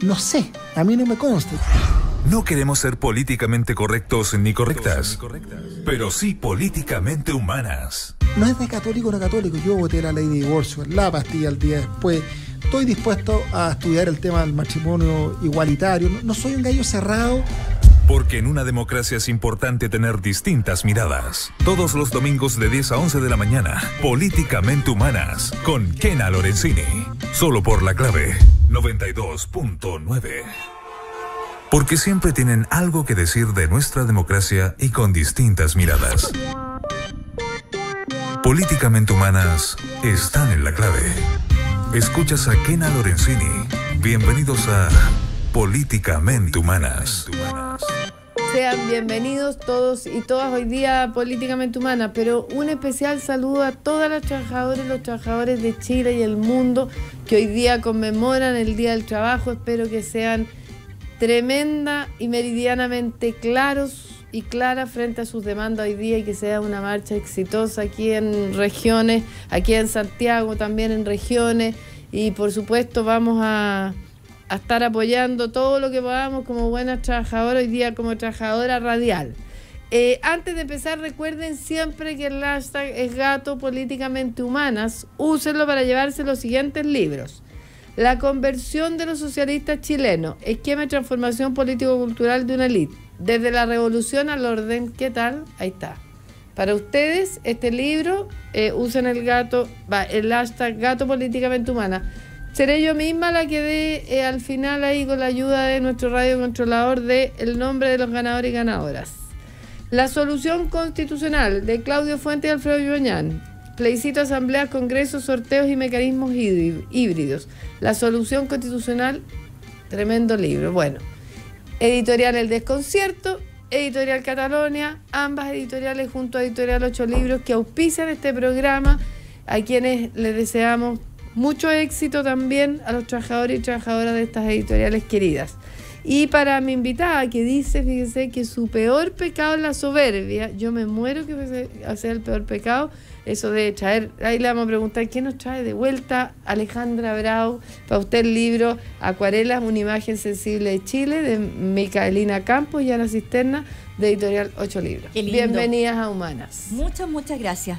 No sé, a mí no me consta. No queremos ser políticamente correctos ni correctas, pero sí políticamente humanas. No es de católico o no católico, yo voté la ley de divorcio, la pastilla al día después, estoy dispuesto a estudiar el tema del matrimonio igualitario, no soy un gallo cerrado. Porque en una democracia es importante tener distintas miradas. Todos los domingos de 10 a 11 de la mañana, Políticamente Humanas, con Kena Lorenzini, solo por la clave 92.9. Porque siempre tienen algo que decir de nuestra democracia y con distintas miradas. Políticamente humanas están en la clave. Escuchas a Kena Lorenzini. Bienvenidos a Políticamente humanas. Sean bienvenidos todos y todas hoy día Políticamente Humana, pero un especial saludo a todas las trabajadoras y los trabajadores de Chile y el mundo que hoy día conmemoran el Día del Trabajo. Espero que sean tremenda y meridianamente claros y claras frente a sus demandas hoy día y que sea una marcha exitosa aquí en regiones, aquí en Santiago, también en regiones y por supuesto vamos a a estar apoyando todo lo que podamos como buenas trabajadoras, hoy día como trabajadora radial. Eh, antes de empezar, recuerden siempre que el hashtag es gato políticamente humanas. Úsenlo para llevarse los siguientes libros. La conversión de los socialistas chilenos, esquema de transformación político-cultural de una elite, desde la revolución al orden, ¿qué tal? Ahí está. Para ustedes, este libro, eh, usen el gato, el hashtag gato políticamente humana. Seré yo misma la que dé eh, al final ahí con la ayuda de nuestro radio controlador de el nombre de los ganadores y ganadoras. La solución constitucional de Claudio Fuente y Alfredo Ibañán. Pleicito asambleas, congresos, sorteos y mecanismos híbridos. La solución constitucional, tremendo libro. Bueno, editorial El Desconcierto, editorial Catalonia, ambas editoriales junto a editorial Ocho Libros que auspician este programa, a quienes les deseamos mucho éxito también a los trabajadores y trabajadoras de estas editoriales queridas. Y para mi invitada que dice, fíjense que su peor pecado es la soberbia. Yo me muero que sea el peor pecado. Eso de traer, ahí le vamos a preguntar, ¿qué nos trae de vuelta Alejandra Brau? Para usted el libro Acuarelas, una imagen sensible de Chile, de Micaelina Campos y Ana Cisterna, de Editorial Ocho Libros. Bienvenidas a Humanas. Muchas, muchas gracias.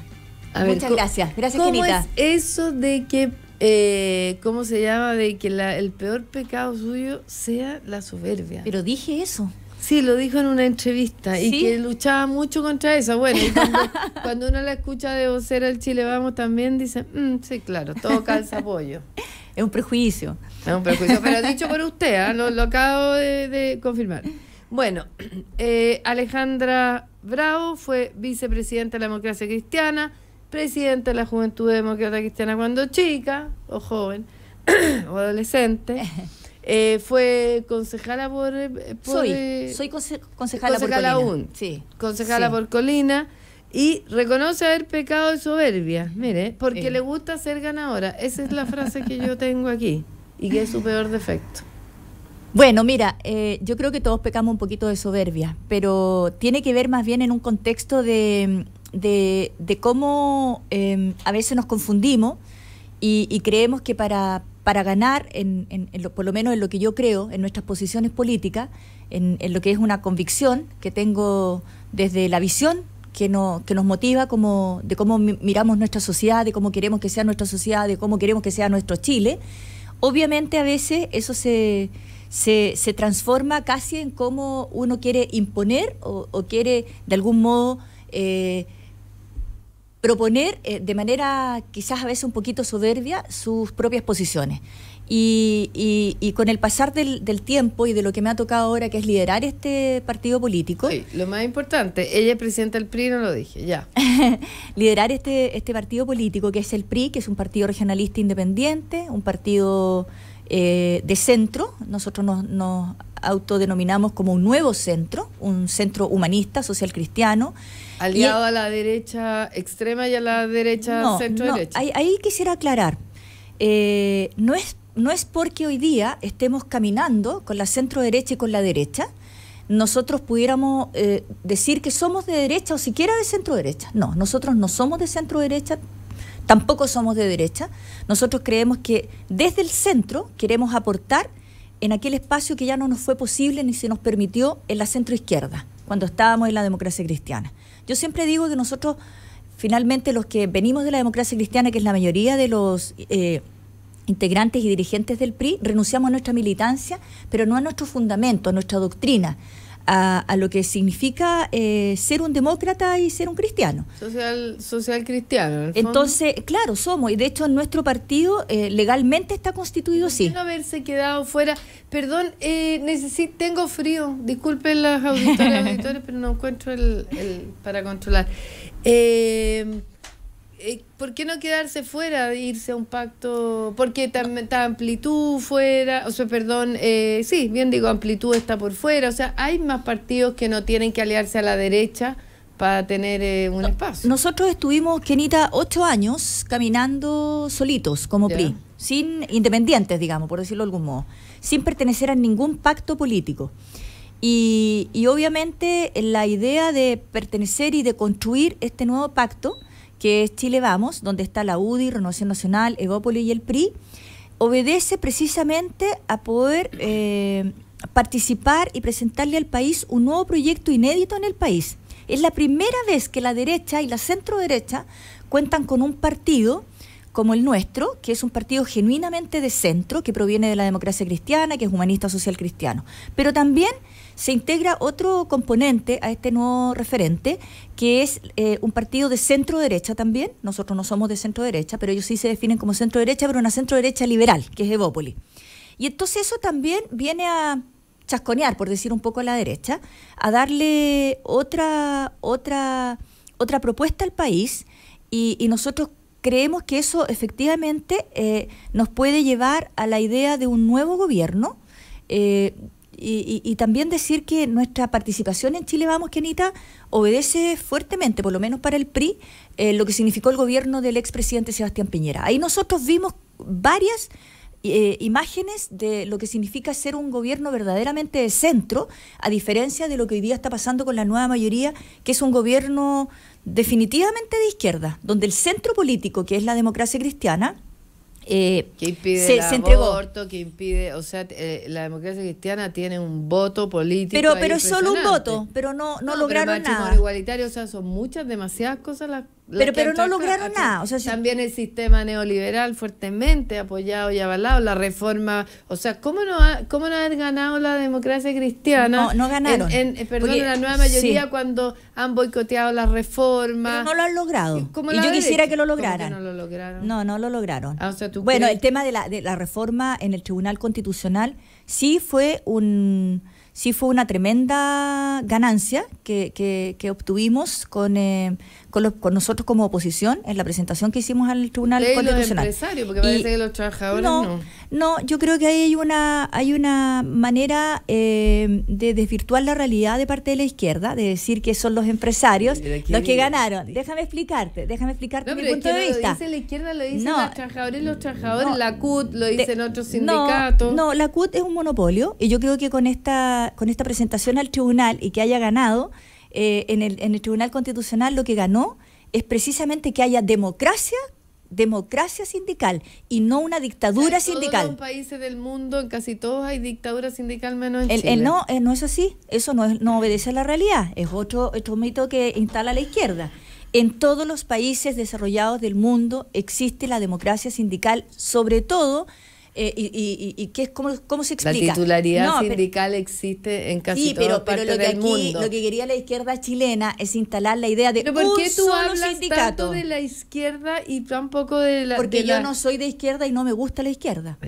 muchas gracias. Gracias, ¿cómo Es eso de que eh, ¿cómo se llama? De que el peor pecado suyo sea la soberbia. Pero dije eso. Sí, lo dijo en una entrevista y que luchaba mucho contra eso. Bueno, cuando, uno la escucha de vocera El Chile Vamos también dice, mm, sí, claro, todo calza pollo. Es un prejuicio. Es un prejuicio, pero dicho por usted, ¿ah? lo, acabo de, confirmar. Bueno, eh, Alejandra Bravo fue vicepresidenta de la democracia cristiana presidenta de la Juventud Demócrata Cristiana cuando chica o joven o adolescente. Eh, fue concejala por, eh, soy eh, concejala, por Colina. sí concejala por Colina y reconoce haber pecado de soberbia mire porque le gusta ser ganadora esa es la frase que yo tengo aquí y que es su peor defecto bueno, mira, yo creo que todos pecamos un poquito de soberbia, pero tiene que ver más bien en un contexto de, de, cómo em, a veces nos confundimos y, creemos que para, para ganar, en, en, por lo menos en lo que yo creo, en nuestras posiciones políticas, en, lo que es una convicción que tengo desde la visión que, no, que nos motiva como, de cómo miramos nuestra sociedad, de cómo queremos que sea nuestra sociedad, de cómo queremos que sea nuestro Chile, obviamente a veces eso se, se, transforma casi en cómo uno quiere imponer o, quiere de algún modo... Eh, proponer eh, de manera quizás a veces un poquito soberbia sus propias posiciones. Y, y, y con el pasar del, del, tiempo y de lo que me ha tocado ahora, que es liderar este partido político. Sí, lo más importante, ella es presidenta del PRI, no lo dije, ya. liderar este, este partido político, que es el PRI, que es un partido regionalista independiente, un partido eh, de centro. Nosotros nos, autodenominamos como un nuevo centro, un centro humanista, social cristiano. Aliado a la derecha extrema y a la derecha centro-derecha. ahí, quisiera aclarar. Eh, no, es, no es porque hoy día estemos caminando con la centro-derecha y con la derecha, nosotros pudiéramos eh, decir que somos de derecha o siquiera de centro derecha. No, nosotros no somos de centro derecha, tampoco somos de derecha. Nosotros creemos que desde el centro queremos aportar en aquel espacio que ya no nos fue posible ni se nos permitió en la centroizquierda, cuando estábamos en la democracia cristiana. Yo siempre digo que nosotros, finalmente, los que venimos de la democracia cristiana, que es la mayoría de los eh, integrantes y dirigentes del PRI, renunciamos a nuestra militancia, pero no a nuestro fundamento, a nuestra doctrina a, lo que significa eh, ser un demócrata y ser un cristiano. Social, social cristiano. Entonces, claro, somos, y de hecho nuestro partido eh, legalmente está constituido así. No haberse quedado fuera, perdón, eh, necesito, tengo frío, disculpen las auditores, pero no encuentro el, para controlar. Eh, eh, ¿por qué no quedarse fuera, e irse a un pacto? Porque está amplitud fuera, o sea, perdón, eh, sí, bien digo, amplitud está por fuera, o sea, hay más partidos que no tienen que aliarse a la derecha para tener eh, un espacio. Nosotros estuvimos, Kenita, ocho años caminando solitos como PRI, sin independientes, digamos, por decirlo de algún modo, sin pertenecer a ningún pacto político. Y, y obviamente la idea de pertenecer y de construir este nuevo pacto que es Chile Vamos, donde está la UDI, Renovación Nacional, Evópoli y el PRI, obedece precisamente a poder eh, participar y presentarle al país un nuevo proyecto inédito en el país. Es la primera vez que la derecha y la centro derecha cuentan con un partido como el nuestro, que es un partido genuinamente de centro, que proviene de la democracia cristiana, que es humanista social cristiano, pero también se integra otro componente a este nuevo referente, que es eh, un partido de centro derecha también. Nosotros no somos de centro derecha, pero ellos sí se definen como centro derecha, pero una centro derecha liberal, que es Evópoli. Y entonces eso también viene a chasconear, por decir un poco a la derecha, a darle otra, otra, otra propuesta al país y, nosotros creemos que eso efectivamente eh, nos puede llevar a la idea de un nuevo gobierno eh, y, también decir que nuestra participación en Chile Vamos, Kenita, obedece fuertemente, por lo menos para el PRI, eh, lo que significó el gobierno del expresidente Sebastián Piñera. Ahí nosotros vimos varias eh, imágenes de lo que significa ser un gobierno verdaderamente de centro, a diferencia de lo que hoy día está pasando con la nueva mayoría, que es un gobierno definitivamente de izquierda, donde el centro político, que es la democracia cristiana, eh, que impide el aborto, que impide, o sea, eh, la democracia cristiana tiene un voto político. Pero, pero es solo un voto, pero no, no, no lograron pero nada. igualitario, o sea, son muchas, demasiadas cosas las pero, pero no lograron nada. O sea, También el sistema neoliberal fuertemente apoyado y avalado, la reforma. O sea, ¿cómo no, ha, no han ganado la democracia cristiana? No, no ganaron. En, perdón, la nueva mayoría cuando han boicoteado la reforma no lo han logrado. y yo quisiera que lo lograran. no lo lograron? No, no lo lograron. Ah, bueno, el tema de la, de la reforma en el Tribunal Constitucional sí fue un sí fue una tremenda ganancia que, obtuvimos con eh, con, con nosotros como oposición en la presentación que hicimos al Tribunal Constitucional. Los empresarios, porque parece que los trabajadores no, no, yo creo que ahí hay una, hay una manera eh, de desvirtuar la realidad de parte de la izquierda, de decir que son los empresarios los que ganaron. Déjame explicarte, déjame explicarte no, mi punto es que de vista. Lo dice la izquierda, lo dicen los trabajadores, los trabajadores, la CUT, lo dicen otros sindicatos. No, la CUT es un monopolio y yo creo que con esta, con esta presentación al tribunal y que haya ganado, eh, en, el, en el Tribunal Constitucional lo que ganó es precisamente que haya democracia democracia sindical y no una dictadura sindical. En todos los países del mundo, en casi todos hay dictadura sindical menos en el, Chile. El no, eh, no es así, eso no, no obedece a la realidad, es otro, otro mito que instala la izquierda. En todos los países desarrollados del mundo existe la democracia sindical, sobre todo eh, y, y, y, qué, cómo, se explica? La titularidad sindical existe en casi sí, pero, pero lo que aquí, Lo que quería la izquierda chilena es instalar la idea de ¿Pero por qué tú hablas Tanto de la izquierda y tampoco de la... Porque yo no soy de izquierda y no me gusta la izquierda.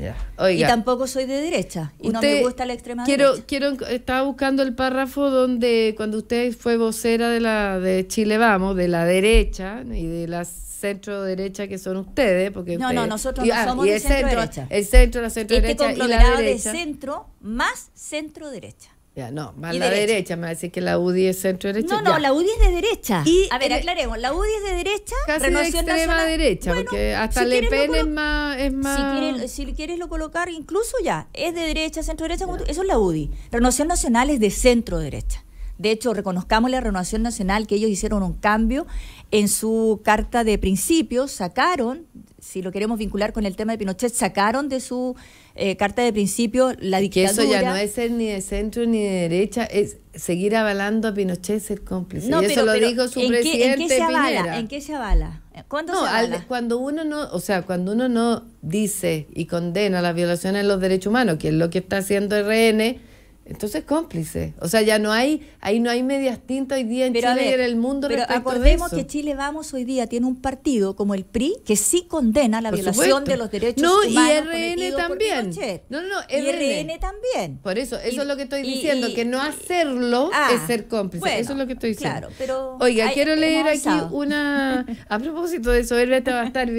Y tampoco soy de derecha y no me gusta la extrema quiero, derecha. Quiero, estaba buscando el párrafo donde cuando usted fue vocera de la de Chile Vamos, de la derecha y de las centro derecha que son ustedes, porque no, no, eh, nosotros no ah, somos de centro, derecha. El centro, la este centro derecha y la derecha. de centro más centro derecha. Ya, no, más la derecha. me va a decir que la UDI es centro derecha. No, no, la UDI es de derecha. a ver, aclaremos, la UDI es de derecha, casi de extrema derecha, porque hasta si Le Pen es más, es más... Si quieres, si quieres lo colocar incluso ya, es de derecha, centro derecha, eso es la UDI. Renovación Nacional es de centro derecha. De hecho, reconozcamos la Renovación Nacional que ellos hicieron un cambio en su carta de principios, sacaron, si lo queremos vincular con el tema de Pinochet, sacaron de su eh, carta de principios la dictadura. Que eso ya no es ser ni de centro ni de derecha, es seguir avalando a Pinochet ser cómplice. No, lo dijo su ¿en presidente. ¿En qué se avala? ¿En qué se avala? ¿Cuándo se avala? cuando uno no, o sea, cuando uno no dice y condena las violaciones de los derechos humanos, que es lo que está haciendo RN, entonces cómplice. O sea, ya no hay, ahí no hay medias tintas hoy día en Chile y en el mundo. Pero acordemos de que Chile Vamos hoy día tiene un partido como el PRI que sí condena la violación de los derechos humanos. No, y RN también. No, no, no, RN. también. Por eso, eso es lo que estoy diciendo, que no hacerlo es ah, ser cómplice. eso es lo que estoy diciendo. Oiga, quiero leer aquí una. A propósito de eso, te va a estar.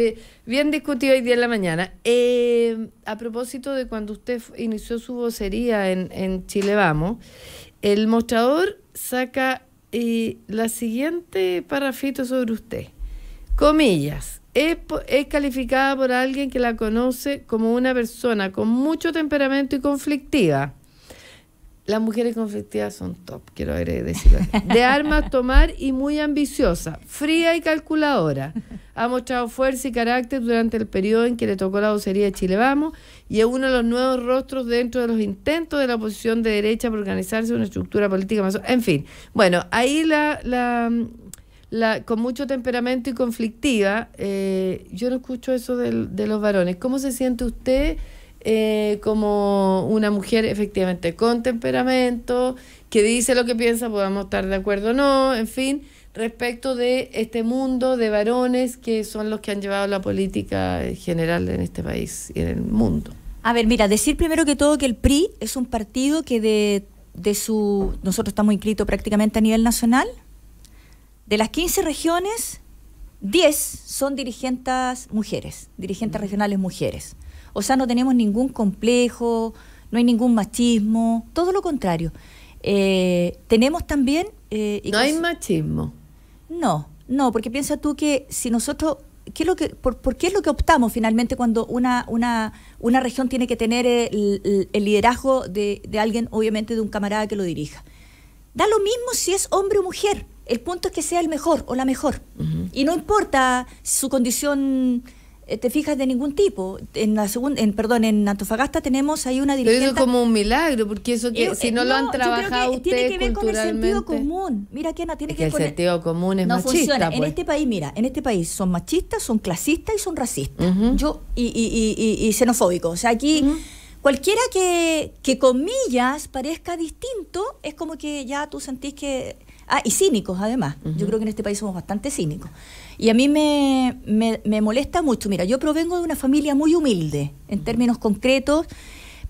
Bien discutido hoy día en la mañana. Eh, a propósito de cuando usted inició su vocería en, en Chile Vamos, el mostrador saca eh, la siguiente parrafito sobre usted. Comillas. Es, es calificada por alguien que la conoce como una persona con mucho temperamento y conflictiva las mujeres conflictivas son top, quiero decirlo. De armas tomar y muy ambiciosa, fría y calculadora. Ha mostrado fuerza y carácter durante el periodo en que le tocó la docería de Chile Vamos y es uno de los nuevos rostros dentro de los intentos de la oposición de derecha por organizarse una estructura política más... En fin, bueno, ahí la, la, la con mucho temperamento y conflictiva, eh, yo no escucho eso de los varones. ¿Cómo se siente usted? Eh, como una mujer efectivamente con temperamento, que dice lo que piensa, podamos estar de acuerdo o no, en fin, respecto de este mundo de varones que son los que han llevado la política general en este país y en el mundo. A ver, mira, decir primero que todo que el PRI es un partido que de, de su... Nosotros estamos inscritos prácticamente a nivel nacional. De las 15 regiones, 10 son dirigentes mujeres, dirigentes mm. regionales mujeres. O sea, no tenemos ningún complejo, no hay ningún machismo, todo lo contrario. Eh, tenemos también... Eh, no hay machismo. No, no, porque piensa tú que si nosotros... ¿Qué es lo que, por, qué es lo que optamos finalmente cuando una, una, región tiene que tener el, liderazgo de, alguien, obviamente de un camarada que lo dirija? Da lo mismo si es hombre o mujer. El punto es que sea el mejor o la mejor. Y no importa su condición eh, te fijas de ningún tipo. En la segunda, en, perdón, en Antofagasta tenemos ahí una dirigente. Pero es como un milagro, porque eso que, eh, si eh, no, lo han trabajado tiene que ver con el sentido común. Mira, tiene que, ver con el sentido común es no funciona. En pues. este país, mira, en este país son machistas, son clasistas y son racistas. Yo y, y, y, y, xenofóbicos. O sea, aquí cualquiera que, que comillas parezca distinto es como que ya tú sentís que Ah, y cínicos además. Yo creo que en este país somos bastante cínicos. Y a mí me, molesta mucho. Mira, yo provengo de una familia muy humilde, en términos concretos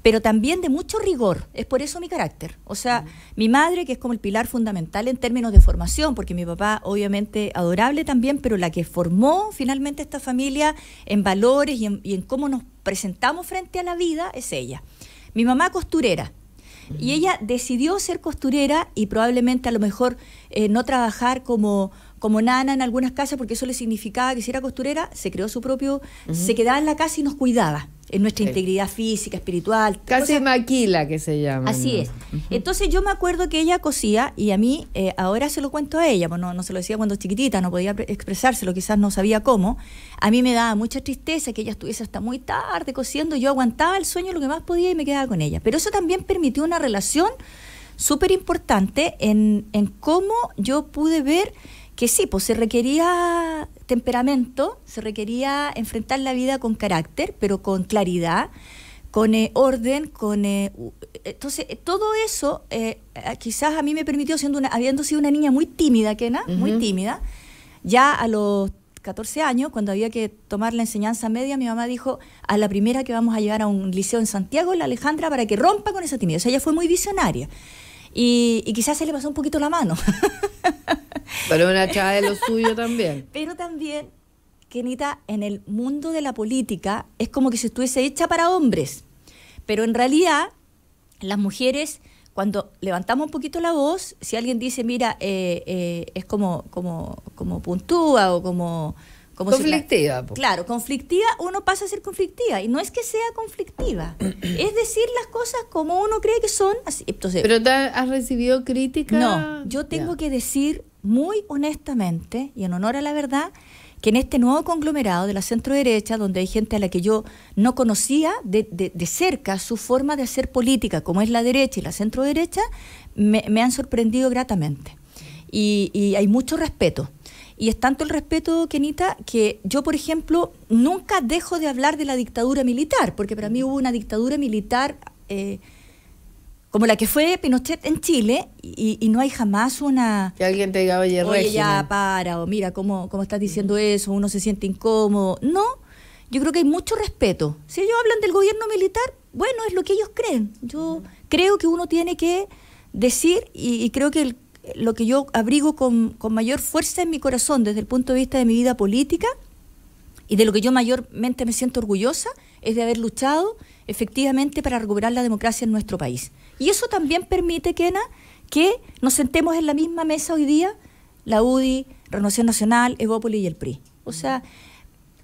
pero también de mucho rigor. Es por eso mi carácter. O sea, mi madre, que es como el pilar fundamental en términos de formación, porque mi papá, obviamente, adorable también, pero la que formó finalmente esta familia en valores y en, cómo nos presentamos frente a la vida, es ella. Mi mamá costurera. Y ella decidió ser costurera y probablemente a lo mejor eh, no trabajar como como nana en algunas casas, porque eso le significaba que si era costurera, se creó su propio, se quedaba en la casa y nos cuidaba en nuestra integridad física, espiritual. Casi maquila que se llama. Así es. Entonces yo me acuerdo que ella cosía y a mí, eh, ahora se lo cuento a ella, pues no, se lo decía cuando chiquitita, no podía expresárselo, quizás no sabía cómo. A mí me daba mucha tristeza que ella estuviese hasta muy tarde cosiendo, yo aguantaba el sueño lo que más podía y me quedaba con ella. Pero eso también permitió una relación súper importante en, en cómo yo pude ver que sí, pues se requería temperamento, se requería enfrentar la vida con carácter, pero con claridad, con eh, orden, con... Eh, eh, entonces, todo eso quizás a mí me permitió, siendo una, habiendo sido una niña muy tímida, Kena, muy tímida, ya a los 14 años, cuando había que tomar la enseñanza media, mi mamá dijo, a la primera que vamos a llevar a un liceo en Santiago, la Alejandra, para que rompa con esa timidez. O sea, ella fue muy visionaria y, quizás se le pasó un poquito la mano. Pero una chava de lo suyo también. Pero también, Kenita, en el mundo de la política es como que se estuviese hecha para hombres. Pero en realidad, las mujeres, cuando levantamos un poquito la voz, si alguien dice, mira, eh, eh, es como, como, como puntúa o como conflictiva. claro, conflictiva, uno pasa a ser conflictiva. Y no es que sea conflictiva, es decir las cosas como uno cree que son. Así. Entonces, ¿Pero has recibido crítica? No, yo tengo que decir muy honestamente y en honor a la verdad que en este nuevo conglomerado de la centro derecha, donde hay gente a la que yo no conocía de, de, cerca su forma de hacer política, como es la derecha y la centro derecha, me, han sorprendido gratamente. Y, y hay mucho respeto y es tanto el respeto, Kenita, que yo, por ejemplo, nunca dejo de hablar de la dictadura militar, porque para mí hubo una dictadura militar eh, como la que fue Pinochet en Chile, y, no hay jamás una... Que alguien te diga, oye, oye ya para, o mira, ¿cómo, cómo estás diciendo eso? Uno se siente incómodo. No, yo creo que hay mucho respeto. Si ellos hablan del gobierno militar, bueno, es lo que ellos creen. Yo creo que uno tiene que decir, y creo que el lo que yo abrigo con, mayor fuerza en mi corazón desde el punto de vista de mi vida política y de lo que yo mayormente me siento orgullosa es de haber luchado efectivamente para recuperar la democracia en nuestro país. Y eso también permite, Kena, que nos sentemos en la misma mesa hoy día la UDI, Renovación Nacional, Evópolis y el PRI. O sea,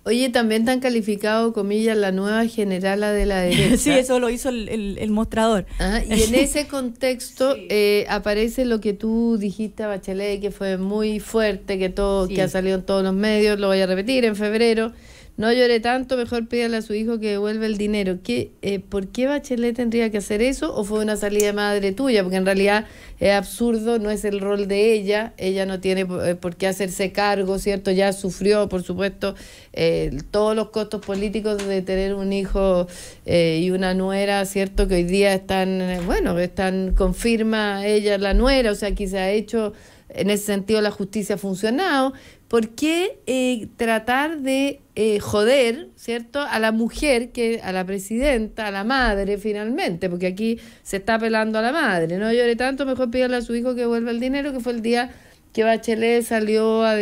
Oye, también te han calificado, comillas, la nueva generala de la derecha. sí, eso lo hizo el, mostrador. Ah, y en ese contexto eh, aparece lo que tú dijiste Bachelet, que fue muy fuerte, que todo, que ha salido en todos los medios, lo voy a repetir, en febrero, no llore tanto, mejor pídale a su hijo que devuelva el dinero. ¿Qué, eh, ¿Por qué Bachelet tendría que hacer eso? ¿O fue una salida de madre tuya? Porque en realidad es absurdo, no es el rol de ella. Ella no tiene eh, por qué hacerse cargo, ¿cierto? Ya sufrió, por supuesto, eh, todos los costos políticos de tener un hijo y una nuera, ¿cierto? Que hoy día están, bueno, están, confirma ella la nuera, o sea, que se ha hecho, en ese sentido la justicia ha funcionado. ¿Por qué tratar de eh, joder, ¿cierto?, a la mujer, que, a la presidenta, a la madre, finalmente, porque aquí se está apelando a la madre. No llore tanto, mejor pídale a su hijo que vuelva el dinero, que fue el día que Bachelet salió a,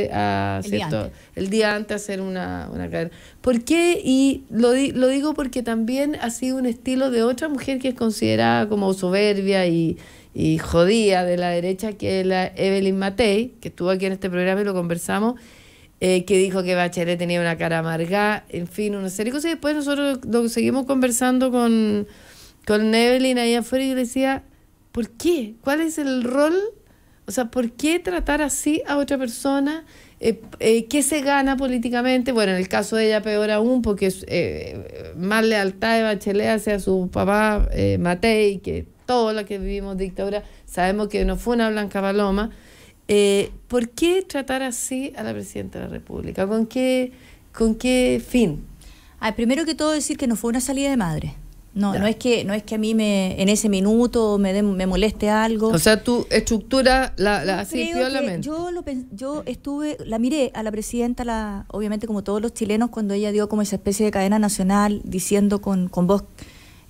el, Día el, día antes a hacer una, una cadena. ¿Por qué? Y lo, lo digo porque también ha sido un estilo de otra mujer que es considerada como soberbia y, y jodida de la derecha, que es la Evelyn Matei, que estuvo aquí en este programa y lo conversamos eh, que dijo que Bachelet tenía una cara amarga, en fin, una serie de cosas. Y después nosotros seguimos conversando con, con Nevelin allá afuera y decía, ¿por qué? ¿Cuál es el rol? O sea, ¿por qué tratar así a otra persona? Eh, eh, ¿Qué se gana políticamente? Bueno, en el caso de ella peor aún, porque más lealtad de Bachelet hacia su papá Matei, que todos los que vivimos dictadura sabemos que no fue una blanca paloma. Eh, ¿Por qué tratar así a la presidenta de la República? ¿Con qué, con qué fin? Ah, primero que todo decir que no fue una salida de madre. No, no, es que no es que a mí me en ese minuto me me moleste algo. O sea, tu estructura la, la así mente. Yo lo yo estuve la miré a la presidenta la obviamente como todos los chilenos cuando ella dio como esa especie de cadena nacional diciendo con, con voz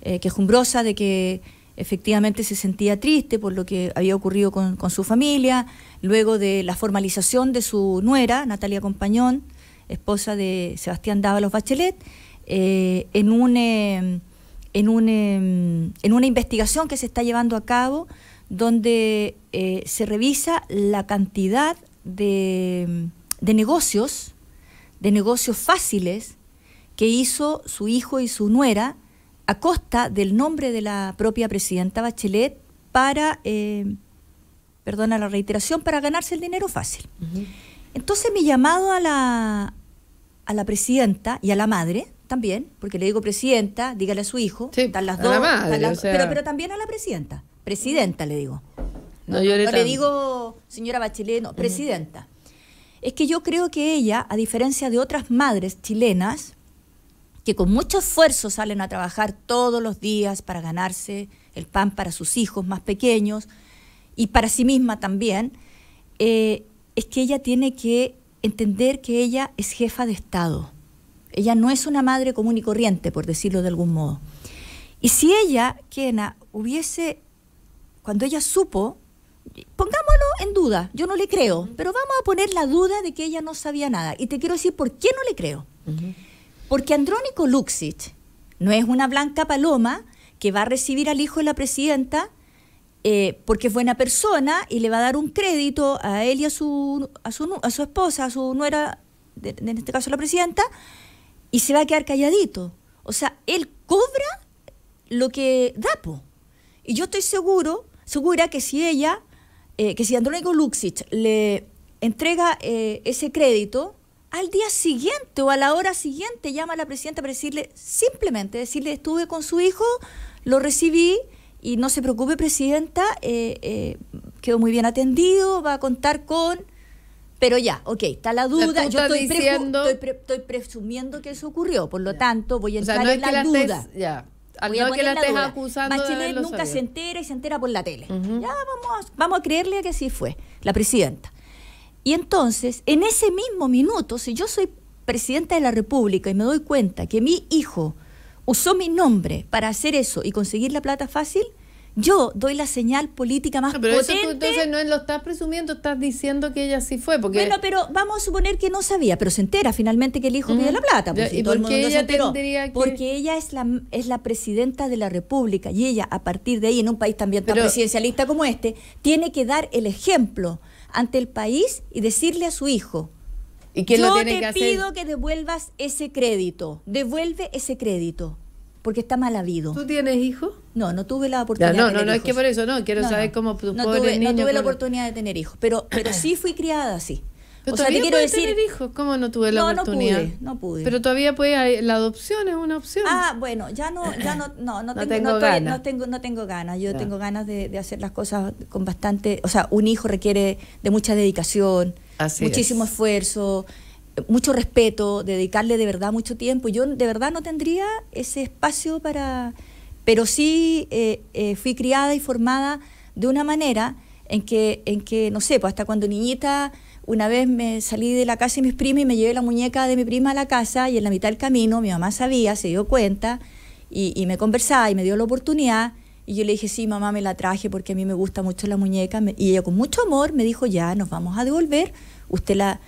eh, quejumbrosa de que efectivamente se sentía triste por lo que había ocurrido con, con, su familia, luego de la formalización de su nuera, Natalia Compañón, esposa de Sebastián Dávalos Bachelet, eh, en, un, em, en, un, em, en una investigación que se está llevando a cabo donde eh, se revisa la cantidad de, de negocios, de negocios fáciles que hizo su hijo y su nuera costa del nombre de la propia presidenta Bachelet para, eh, perdona la reiteración, para ganarse el dinero fácil. Entonces mi llamado a la, a la presidenta y a la madre también, porque le digo presidenta, dígale a su hijo, las dos, pero, también a la presidenta, presidenta le digo. No, no, le digo señora Bachelet, no, presidenta. Es que yo creo que ella, a diferencia de otras madres chilenas, que con mucho esfuerzo salen a trabajar todos los días para ganarse el pan para sus hijos más pequeños y para sí misma también, eh, es que ella tiene que entender que ella es jefa de Estado. Ella no es una madre común y corriente, por decirlo de algún modo. Y si ella, Kena, hubiese, cuando ella supo, pongámoslo en duda, yo no le creo, pero vamos a poner la duda de que ella no sabía nada. Y te quiero decir por qué no le creo. Porque Andrónico Luxich no es una blanca paloma que va a recibir al hijo de la presidenta eh, porque es buena persona y le va a dar un crédito a él y a su, a su, esposa, a su nuera, de, en este caso la presidenta, y se va a quedar calladito. O sea, él cobra lo que da, Y yo estoy seguro, segura que si ella, eh, que si Andrónico Luxich le entrega eh, ese crédito, al día siguiente o a la hora siguiente llama a la presidenta para decirle, simplemente decirle, estuve con su hijo, lo recibí y no se preocupe, presidenta, eh, eh, quedó muy bien atendido, va a contar con... Pero ya, ok, está la duda, yo estoy, presumiendo que eso ocurrió, por lo tanto voy a entrar en la, duda. ya. la estés acusando nunca se entera y se entera por la tele. Ya vamos, vamos a creerle que sí fue, la presidenta. Y entonces, en ese mismo minuto, si yo soy presidenta de la República y me doy cuenta que mi hijo usó mi nombre para hacer eso y conseguir la plata fácil, yo doy la señal política más no, ah, pero entonces no lo estás presumiendo, estás diciendo que ella sí fue. Bueno, pero vamos a suponer que no sabía, pero se entera finalmente que el hijo me la plata. Pues, ¿Y, todo porque el mundo ella se Porque ella es la, es la presidenta de la República y ella, a partir de ahí, en un país también tan presidencialista como este, tiene que dar el ejemplo ante el país y decirle a su hijo, ¿Y quién yo lo tiene te que pido que devuelvas ese crédito, devuelve ese crédito, porque está mal habido. ¿Tú tienes hijos? No, no tuve la oportunidad. no, de tener no, no, es que por eso no, quiero saber cómo tus no No tuve la oportunidad de tener hijos, pero, pero sí fui criada así. Pero o sea, quiero decir. hijos? ¿Cómo no tuve la oportunidad? No pude, no pude. Pero todavía puede, la adopción es una opción. Ah, bueno, ya no, ya no, no, no, tengo, ganas. tengo, ganas. Yo tengo ganas de, hacer las cosas con bastante, o sea, un hijo requiere de mucha dedicación, muchísimo esfuerzo, mucho respeto, dedicarle de verdad mucho tiempo. Yo de verdad no tendría ese espacio para, pero sí eh, eh, fui criada y formada de una manera en que, en que, no sé, pues, hasta cuando niñita una vez me salí de la casa de mis primas y me llevé la muñeca de mi prima a la casa y en la mitad del camino mi mamá sabía, se dio cuenta y, y me conversaba y me dio la oportunidad y yo le dije, sí, mamá, me la traje porque a mí me gusta mucho la muñeca y ella con mucho amor me dijo, ya, nos vamos a devolver, usted la,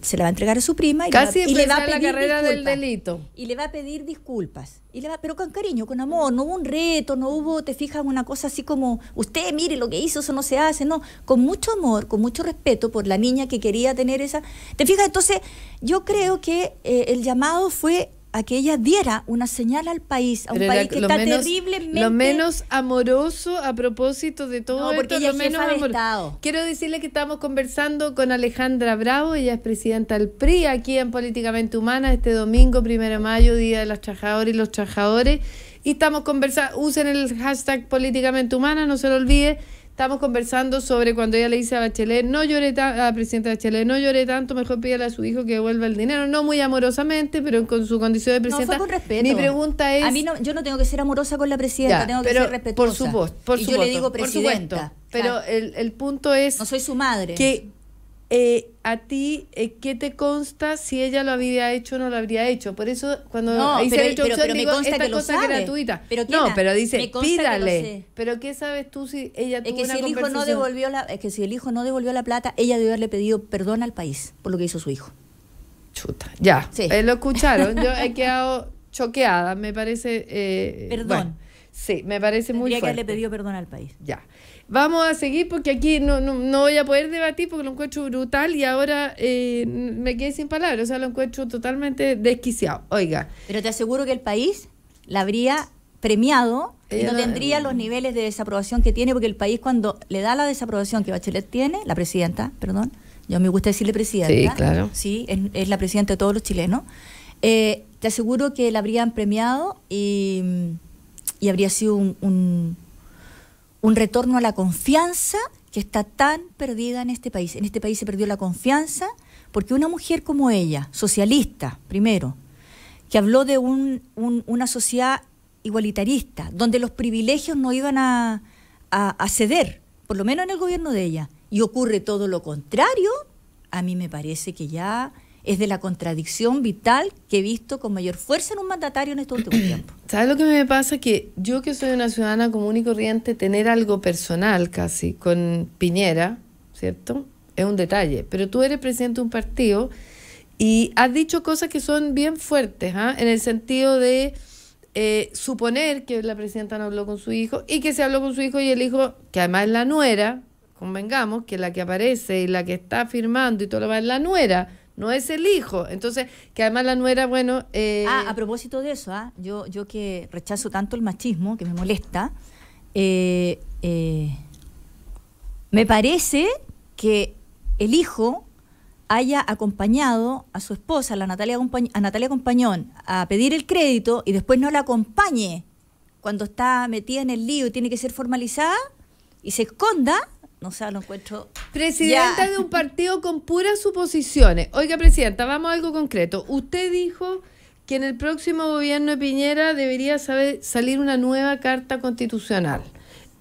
se la va a entregar a su prima y, le, va, a pedir la carrera del delito. Y le va a pedir disculpas. pero con cariño, con amor, no hubo un reto, no hubo, te fijas, una cosa así como, usted mire lo que hizo, eso no se hace, no, con mucho amor, con mucho respeto por la niña que quería tener esa. ¿Te fijas? Entonces, yo creo que eh, el llamado fue a que ella diera una señal al país, a un país que está terriblemente... Lo menos amoroso a propósito de todo porque esto, lo menos amoroso. Quiero decirle que estamos conversando con Alejandra Bravo, ella es presidenta del PRI aquí en Políticamente Humana, este domingo, primero de mayo, Día de las trabajadores y los Trabajadores, y estamos conversando, usen el hashtag Políticamente Humana, no se lo olvide, Estamos conversando sobre cuando ella le dice a Bachelet, no llore a la presidenta Bachelet, no llore tanto, mejor pídale a su hijo que devuelva el dinero. No muy amorosamente, pero con su condición de presidenta. Mi pregunta es. A mí no, yo no tengo que ser amorosa con la presidenta, tengo que ser respetuosa. Por supuesto, por supuesto. Y yo le digo presidenta. pero el, el punto es. No soy su madre. Que eh, a ti, eh, ¿qué te consta si ella lo había hecho o no lo habría hecho? Por eso, cuando no, pero, e, cosa gratuita. no, pero dice, pídale. pero ¿qué sabes tú si ella tuvo es que si el hijo no devolvió la Es que si el hijo no devolvió la plata, ella debió haberle pedido perdón al país por lo que hizo su hijo. Chuta, ya. Eh, lo escucharon. Yo he quedado choqueada, me parece... perdón. sí, me parece muy fuerte. que le pedido perdón al país. Ya vamos a seguir porque aquí no, voy a poder debatir porque lo encuentro brutal y ahora eh, me quedé sin palabras, o sea, lo encuentro totalmente desquiciado. Oiga. Pero te aseguro que el país la habría premiado y no tendría los niveles de desaprobación que tiene porque el país cuando le da la desaprobación que Bachelet tiene, la presidenta, perdón, yo me gusta decirle presidenta. Sí, claro. Sí, es, la presidenta de todos los chilenos. Eh, te aseguro que la habrían premiado y, y habría sido un un retorno a la confianza que está tan perdida en este país. En este país se perdió la confianza porque una mujer como ella, socialista primero, que habló de una sociedad igualitarista, donde los privilegios no iban a ceder, por lo menos en el gobierno de ella, y ocurre todo lo contrario, a mí me parece que ya es de la contradicción vital que he visto con mayor fuerza en un mandatario en estos últimos tiempos. ¿Sabes lo que me pasa? Que yo que soy una ciudadana común y corriente, tener algo personal casi con Piñera, ¿cierto? Es un detalle, pero tú eres presidente de un partido y has dicho cosas que son bien fuertes, ¿ah? en el sentido de... Eh, suponer que la presidenta no habló con su hijo y que se habló con su hijo y el hijo, que además es la nuera, convengamos, que la que aparece y la que está firmando y todo lo va es la nuera, no es el hijo. Entonces, que además la nuera, bueno... Eh, ah, a propósito de eso, ¿ah? yo, yo que rechazo tanto el machismo, que me molesta, eh, eh, me parece que el hijo haya acompañado a su esposa, la Natalia, a Natalia Compañón, a pedir el crédito y después no la acompañe cuando está metida en el lío y tiene que ser formalizada y se esconda no sé, Presidenta de un partido con puras suposiciones. Oiga, presidenta, vamos a algo concreto. Usted dijo que en el próximo gobierno de Piñera debería salir una nueva carta constitucional.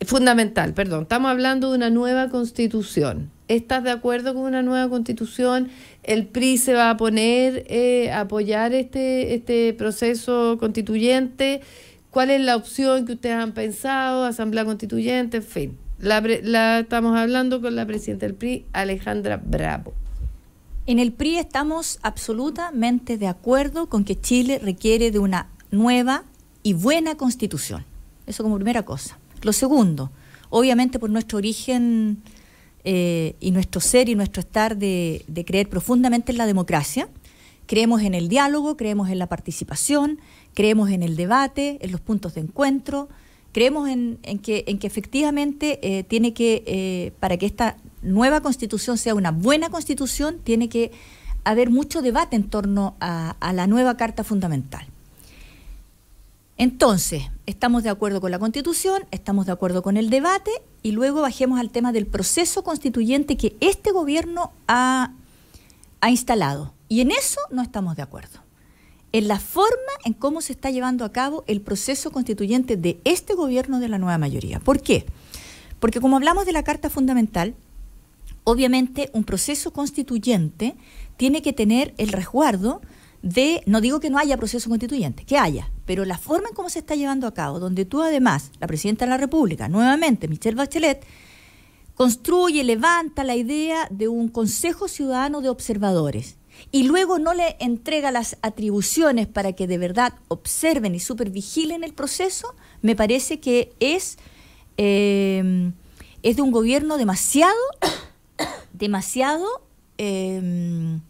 Fundamental, perdón. Estamos hablando de una nueva constitución. ¿Estás de acuerdo con una nueva constitución? ¿El PRI se va a poner eh, a apoyar este, este proceso constituyente? ¿Cuál es la opción que ustedes han pensado? ¿Asamblea constituyente? En fin. La, estamos hablando con la presidenta del PRI, Alejandra Bravo. En el PRI estamos absolutamente de acuerdo con que Chile requiere de una nueva y buena constitución. Eso como primera cosa. Lo segundo, obviamente por nuestro origen eh, y nuestro ser y nuestro estar de creer profundamente en la democracia, creemos en el diálogo, creemos en la participación, creemos en el debate, en los puntos de encuentro creemos en, que, efectivamente eh, tiene que, eh, para que esta nueva constitución sea una buena constitución, tiene que haber mucho debate en torno a, la nueva Carta Fundamental. Entonces, estamos de acuerdo con la constitución, estamos de acuerdo con el debate y luego bajemos al tema del proceso constituyente que este gobierno ha instalado. Y en eso no estamos de acuerdo en la forma en cómo se está llevando a cabo el proceso constituyente de este gobierno de la nueva mayoría. ¿Por qué? Porque como hablamos de la Carta Fundamental, obviamente un proceso constituyente tiene que tener el resguardo de, no digo que no haya proceso constituyente, que haya, pero la forma en cómo se está llevando a cabo, donde tú además, la presidenta de la República, nuevamente Michelle Bachelet, construye, levanta la idea de un Consejo Ciudadano de Observadores, y luego no le entrega las atribuciones para que de verdad observen y supervigilen el proceso, me parece que es, em, es de un gobierno demasiado, demasiado em,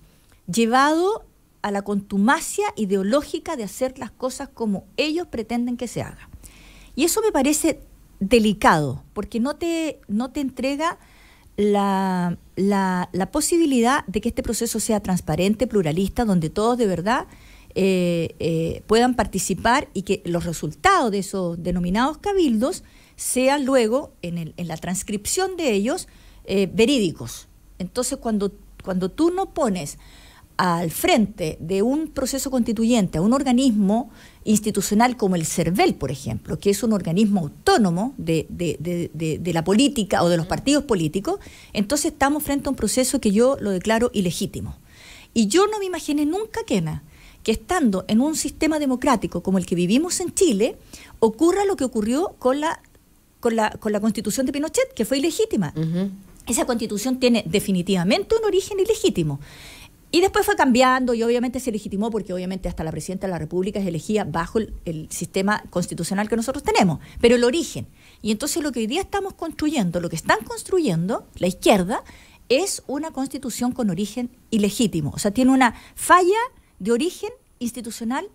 llevado a la contumacia ideológica de hacer las cosas como ellos pretenden que se haga. Y eso me parece delicado, porque no te, no te entrega la, la, posibilidad de que este proceso sea transparente, pluralista, donde todos de verdad eh, eh, puedan participar y que los resultados de esos denominados cabildos sean luego, en, el, en la transcripción de ellos, eh, verídicos. Entonces, cuando, cuando tú no pones al frente de un proceso constituyente, a un organismo institucional como el CERVEL, por ejemplo, que es un organismo autónomo de, de, de, de, la política o de los partidos políticos, entonces estamos frente a un proceso que yo lo declaro ilegítimo. Y yo no me imaginé nunca, Kena, que estando en un sistema democrático como el que vivimos en Chile, ocurra lo que ocurrió con la, con la, con la constitución de Pinochet, que fue ilegítima. Esa constitución tiene definitivamente un origen ilegítimo. Y después fue cambiando y obviamente se legitimó porque obviamente hasta la presidenta de la República es elegía bajo el, sistema constitucional que nosotros tenemos, pero el origen. Y entonces lo que hoy día estamos construyendo, lo que están construyendo la izquierda, es una constitución con origen ilegítimo. O sea, tiene una falla de origen institucional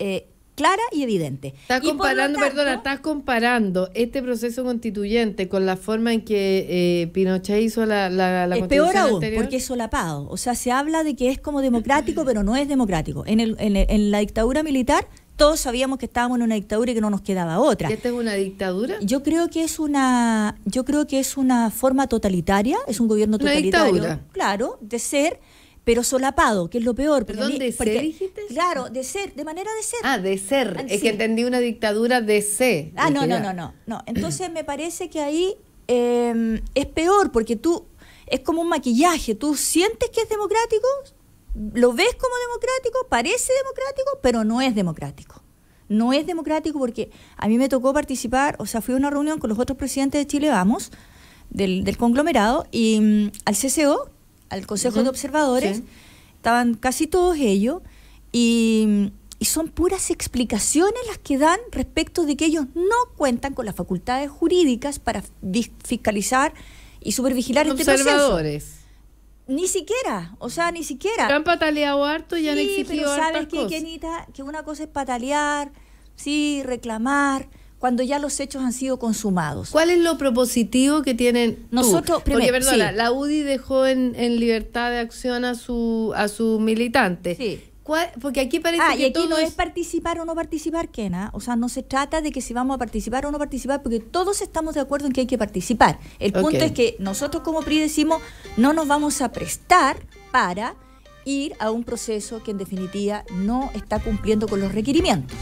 eh, clara y evidente. Estás comparando, estás comparando este proceso constituyente con la forma en que eh, Pinochet hizo la, la, la es peor aún, porque es solapado. O sea, se habla de que es como democrático, pero no es democrático. En, el, en, la dictadura militar todos sabíamos que estábamos en una dictadura y que no nos quedaba otra. ¿Esta es una dictadura? Yo creo que es una, yo creo que es una forma totalitaria, es un gobierno totalitario, claro, de ser pero solapado, que es lo peor. pero ¿Perdón, de ser, Claro, de ser, de manera de ser. Ah, de ser. Ah, es que entendí una dictadura de ser. Ah, no, no, no, no, no. Entonces me parece que ahí em, es peor, porque tú, es como un maquillaje, tú sientes que es democrático, lo ves como democrático, parece democrático, pero no es democrático. No es democrático porque a mí me tocó participar, o sea, fui a una reunión con los otros presidentes de Chile, vamos, del, conglomerado, y mm, al CCO, al Consejo de Observadores, estaban casi todos ellos, y, y, son puras explicaciones las que dan respecto de que ellos no cuentan con las facultades jurídicas para fiscalizar y supervigilar este proceso. Observadores. Ni siquiera, o sea, ni siquiera. Han pataleado harto y sí, han exigido pero sabes que, Kenita, que una cosa es patalear, sí, reclamar, cuando ya los hechos han sido consumados. ¿Cuál es lo propositivo que tienen nosotros? Porque, perdona, la UDI dejó en, libertad de acción a su a sus militantes. Sí. Porque aquí parece ah, y aquí no es participar o no participar, Kena. O sea, no se trata de que si vamos a participar o no participar, porque todos estamos de acuerdo en que hay que participar. El punto es que nosotros como PRI decimos, no nos vamos a prestar para ir a un proceso que en definitiva no está cumpliendo con los requerimientos.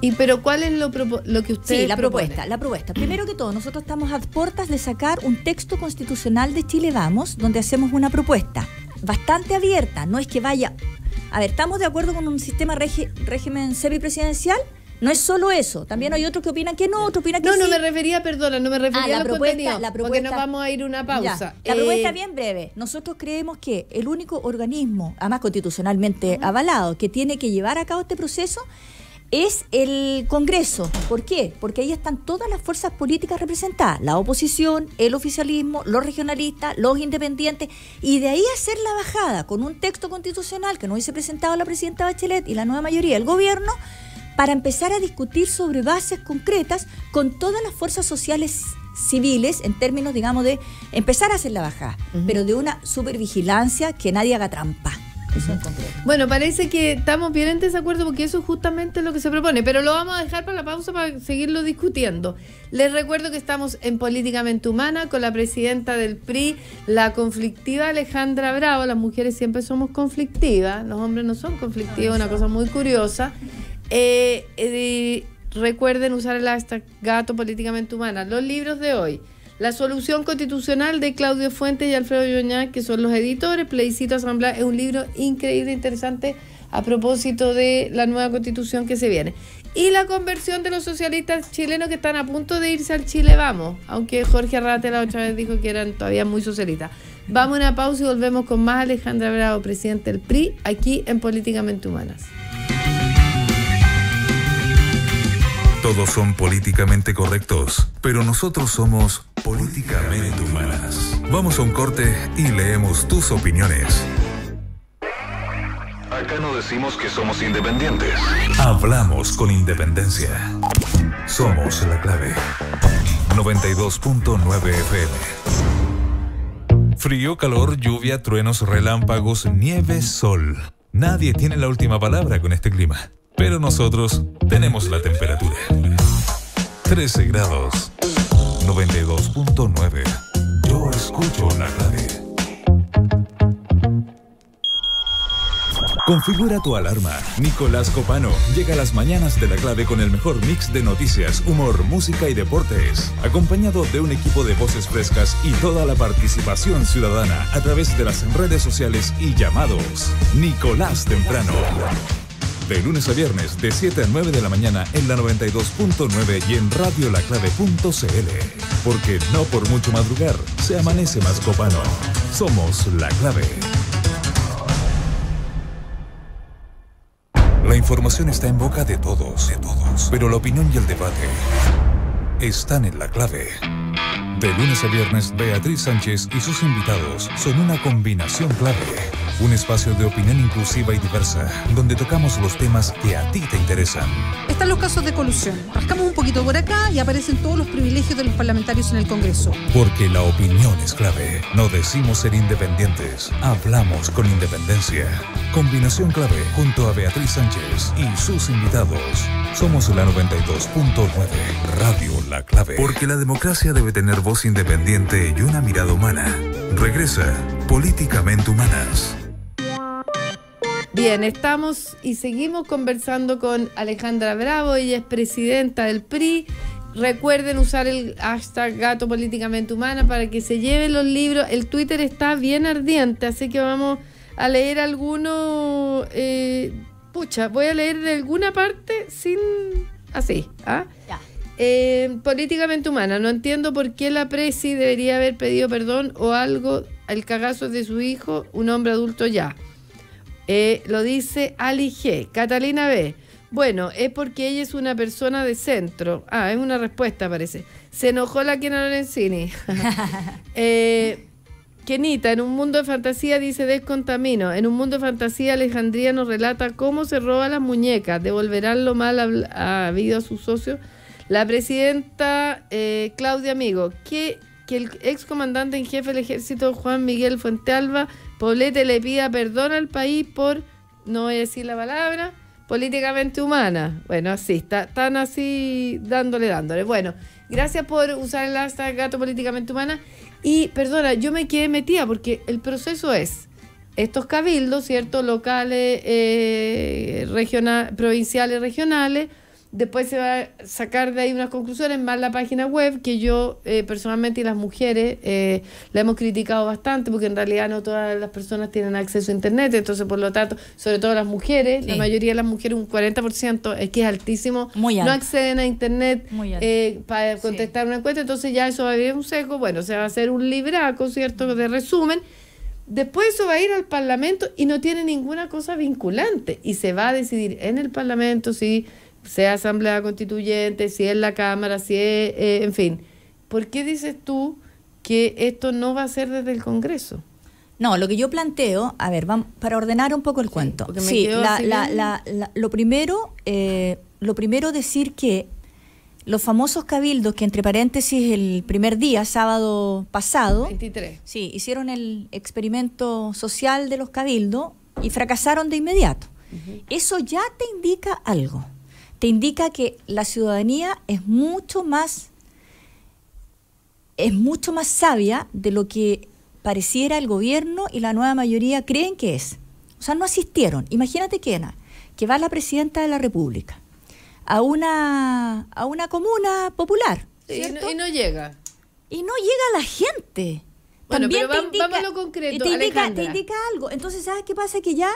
¿Y pero cuál es lo, lo que usted Sí, la propuesta, la propuesta. Primero que todo, nosotros estamos a puertas de sacar un texto constitucional de Chile Vamos, donde hacemos una propuesta bastante abierta, no es que vaya... A ver, estamos de acuerdo con un sistema régimen semipresidencial, no es solo eso, también hay otros que opinan que no, otros opinan que no, sí. No, no me refería, perdona, no me refería ah, a la propuesta, porque nos vamos a ir una pausa. la propuesta eh, bien breve. Nosotros creemos que el único organismo, además constitucionalmente avalado, que tiene que llevar a cabo este proceso es el Congreso. ¿Por qué? Porque ahí están todas las fuerzas políticas representadas, la oposición, el oficialismo, los regionalistas, los independientes, y de ahí hacer la bajada con un texto constitucional que no hubiese presentado la presidenta Bachelet y la nueva mayoría del gobierno para empezar a discutir sobre bases concretas con todas las fuerzas sociales civiles en términos, digamos, de empezar a hacer la bajada, pero de una supervigilancia que nadie haga trampa. Bueno, parece que estamos bien en desacuerdo porque eso es justamente lo que se propone, pero lo vamos a dejar para la pausa para seguirlo discutiendo. Les recuerdo que estamos en Políticamente Humana con la presidenta del PRI, la conflictiva Alejandra Bravo. Las mujeres siempre somos conflictivas, los hombres no son conflictivos, una cosa muy curiosa. Eh, eh, recuerden usar el hashtag Gato Políticamente Humana. Los libros de hoy. La solución constitucional de Claudio Fuentes y Alfredo Yoñá, que son los editores, Plebiscito Asamblea, es un libro increíble, interesante a propósito de la nueva constitución que se viene. Y la conversión de los socialistas chilenos que están a punto de irse al Chile, vamos, aunque Jorge Arrate la otra vez dijo que eran todavía muy socialistas. Vamos a una pausa y volvemos con más Alejandra Bravo, presidente del PRI, aquí en Políticamente Humanas. Todos son políticamente correctos, pero nosotros somos Políticamente humanas. Vamos a un corte y leemos tus opiniones. Acá no decimos que somos independientes. Hablamos con independencia. Somos la clave. 92.9 FM. Frío, calor, lluvia, truenos, relámpagos, nieve, sol. Nadie tiene la última palabra con este clima, pero nosotros tenemos la temperatura. 13 grados. 92.9. Yo escucho la clave. Configura tu alarma. Nicolás Copano llega a las mañanas de la clave con el mejor mix de noticias, humor, música y deportes, acompañado de un equipo de voces frescas y toda la participación ciudadana a través de las redes sociales y llamados. Nicolás Temprano. De lunes a viernes, de 7 a 9 de la mañana en la 92.9 y en radiolaclave.cl. Porque no por mucho madrugar, se amanece más copano. Somos La Clave. La información está en boca de todos, de todos. Pero la opinión y el debate están en La Clave. De lunes a viernes, Beatriz Sánchez y sus invitados son una combinación clave un espacio de opinión inclusiva y diversa, donde tocamos los temas que a ti te interesan. Están los casos de colusión. Rascamos un poquito por acá y aparecen todos los privilegios de los parlamentarios en el Congreso. Porque la opinión es clave. No decimos ser independientes, hablamos con independencia. Combinación clave junto a Beatriz Sánchez y sus invitados. Somos la 92.9, Radio La Clave. Porque la democracia debe tener voz independiente y una mirada humana. Regresa Políticamente Humanas. Bien, estamos y seguimos conversando con Alejandra Bravo, ella es presidenta del PRI. Recuerden usar el hashtag Gato Políticamente Humana para que se lleven los libros. El Twitter está bien ardiente, así que vamos a leer alguno. Eh, pucha, voy a leer de alguna parte sin. así. ¿ah? Eh, políticamente humana, no entiendo por qué la presi debería haber pedido perdón o algo al cagazo de su hijo, un hombre adulto ya. Eh, lo dice Ali G. Catalina B. Bueno, es porque ella es una persona de centro. Ah, es una respuesta, parece. Se enojó la Kena Lorenzini. eh, Kenita, en un mundo de fantasía dice descontamino. En un mundo de fantasía, Alejandría nos relata cómo se roba las muñecas, devolverán lo mal habido a, sus socios. La presidenta eh, Claudia Amigo, que, que el excomandante en jefe del ejército Juan Miguel Fuentealba Poblete le pida perdón al país por, no voy a decir la palabra, políticamente humana. Bueno, así, está, tan así dándole, dándole. Bueno, gracias por usar el hashtag gato políticamente humana. Y perdona, yo me quedé metida porque el proceso es estos cabildos, ¿cierto? Locales, eh, provinciales, regionales Después se va a sacar de ahí unas conclusiones más la página web, que yo eh, personalmente y las mujeres eh, la hemos criticado bastante, porque en realidad no todas las personas tienen acceso a Internet, entonces por lo tanto, sobre todo las mujeres, la mayoría de las mujeres, un 40%, es que es altísimo, no acceden a Internet eh, para contestar una encuesta, entonces ya eso va a ir un seco, bueno, se va a hacer un libraco, ¿cierto?, mm. de resumen. Después eso va a ir al Parlamento y no tiene ninguna cosa vinculante y se va a decidir en el Parlamento si sea asamblea constituyente, si es la Cámara, si es, eh, en fin. ¿Por qué dices tú que esto no va a ser desde el Congreso? No, lo que yo planteo, a ver, vamos, para ordenar un poco el cuento. Sí, lo primero, eh, lo primero decir que los famosos cabildos que entre paréntesis el primer día, sábado pasado, sí, hicieron el experimento social de los cabildos y fracasaron de inmediato. Eso ya te indica algo te indica que la ciudadanía es mucho más es mucho más sabia de lo que pareciera el gobierno y la nueva mayoría creen que es. O sea, no asistieron. Imagínate que, que va la presidenta de la República a una, a una comuna popular. y, no, llega. Y no llega la gente. Bueno, También pero te indica, concreto. Te indica, te indica algo. Entonces, ¿sabes qué pasa? Que ya